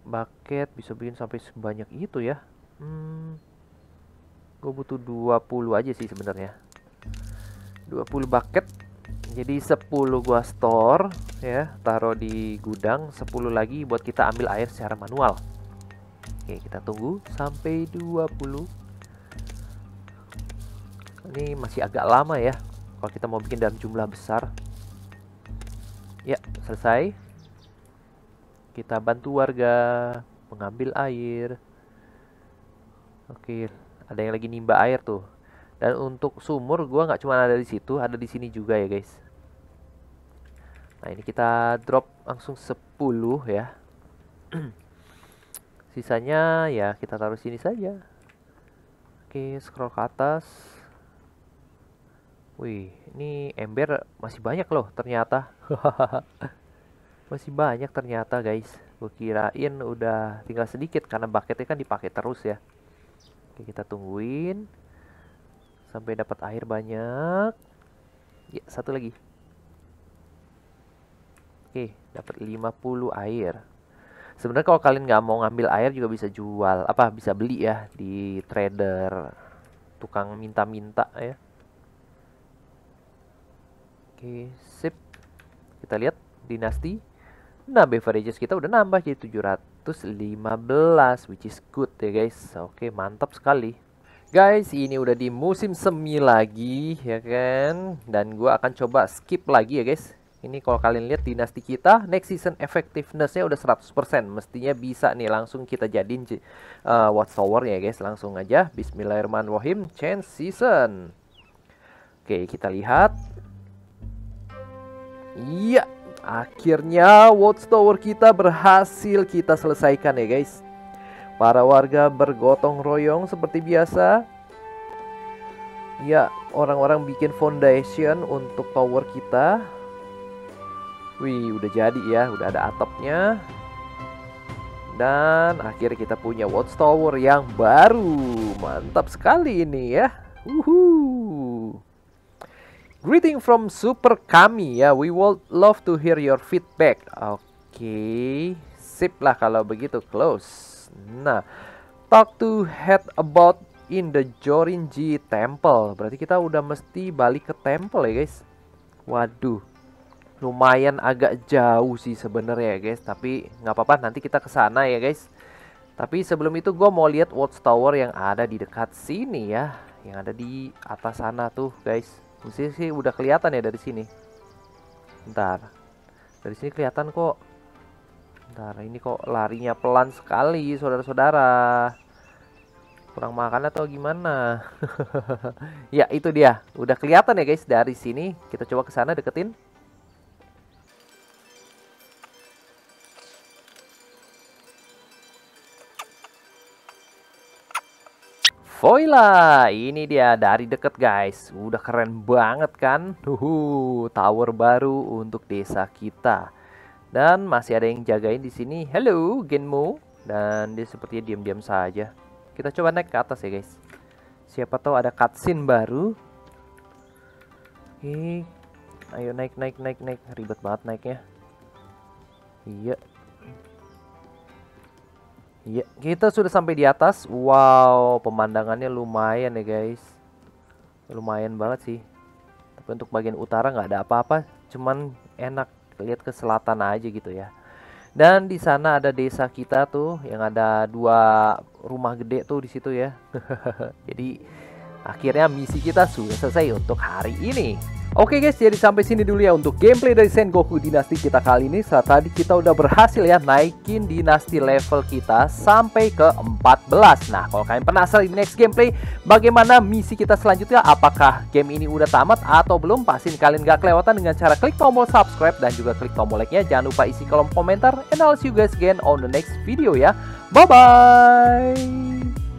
bucket bisa bikin sampai sebanyak itu ya hmm, gue butuh 20 aja sih sebenarnya 20 bucket jadi 10 gua store ya taruh di gudang 10 lagi buat kita ambil air secara manual oke kita tunggu sampai 20 ini masih agak lama ya kalau kita mau bikin dalam jumlah besar ya selesai kita bantu warga mengambil air. Oke, ada yang lagi nimba air tuh. Dan untuk sumur gua nggak cuma ada di situ, ada di sini juga ya, guys. Nah, ini kita drop langsung 10 ya. [CLEARS THROAT] Sisanya ya kita taruh sini saja. Oke, scroll ke atas. Wih, ini ember masih banyak loh ternyata. [LAUGHS] Masih banyak ternyata guys. Gue kirain udah tinggal sedikit karena bucketnya kan dipakai terus ya. Oke, kita tungguin sampai dapat air banyak. Ya, satu lagi. Oke, dapat 50 air. Sebenarnya kalau kalian nggak mau ngambil air juga bisa jual, apa bisa beli ya di trader tukang minta-minta ya. Oke, sip. Kita lihat dinasti Nah, beverages kita udah nambah jadi 715 which is good ya guys. Oke, mantap sekali. Guys, ini udah di musim semi lagi ya kan. Dan gue akan coba skip lagi ya guys. Ini kalau kalian lihat dinasti kita next season effectivenessnya udah 100%. Mestinya bisa nih langsung kita jadiin uh, eh, watchtower ya guys. Langsung aja bismillahirrahmanirrahim change season. Oke, kita lihat. Iya. Akhirnya watchtower kita berhasil kita selesaikan ya guys Para warga bergotong royong seperti biasa Ya orang-orang bikin foundation untuk tower kita Wih udah jadi ya udah ada atapnya Dan akhirnya kita punya watchtower yang baru Mantap sekali ini ya Uhuh Greeting from Super Kami ya. We would love to hear your feedback. Oke, okay. sip lah kalau begitu close. Nah, talk to head about in the Jorinji Temple. Berarti kita udah mesti balik ke temple ya, guys. Waduh. Lumayan agak jauh sih sebenarnya ya, guys, tapi nggak apa-apa nanti kita ke sana ya, guys. Tapi sebelum itu gue mau lihat watchtower yang ada di dekat sini ya, yang ada di atas sana tuh, guys. Mesti sih udah kelihatan ya dari sini. Bentar. Dari sini kelihatan kok. ntar ini kok larinya pelan sekali, saudara-saudara. Kurang makan atau gimana? [LAUGHS] ya, itu dia. Udah kelihatan ya guys dari sini. Kita coba ke sana deketin. Voila, ini dia dari deket guys. Udah keren banget kan? Huhu, tower baru untuk desa kita. Dan masih ada yang jagain di sini. Hello, Genmu. Dan dia sepertinya diam-diam saja. Kita coba naik ke atas ya guys. Siapa tahu ada cutscene baru. Oke. Ayo naik, naik, naik, naik. Ribet banget naiknya. Iya, Ya, kita sudah sampai di atas. Wow, pemandangannya lumayan ya guys. Lumayan banget sih. Tapi untuk bagian utara nggak ada apa-apa. Cuman enak lihat ke selatan aja gitu ya. Dan di sana ada desa kita tuh yang ada dua rumah gede tuh di situ ya. [LAUGHS] Jadi Akhirnya misi kita sudah selesai untuk hari ini. Oke guys, jadi sampai sini dulu ya untuk gameplay dari Goku Dinasti kita kali ini. Saat tadi kita udah berhasil ya naikin dinasti level kita sampai ke 14. Nah, kalau kalian penasaran di next gameplay bagaimana misi kita selanjutnya, apakah game ini udah tamat atau belum, pastiin kalian gak kelewatan dengan cara klik tombol subscribe dan juga klik tombol like-nya. Jangan lupa isi kolom komentar. And I'll see you guys again on the next video ya. Bye-bye!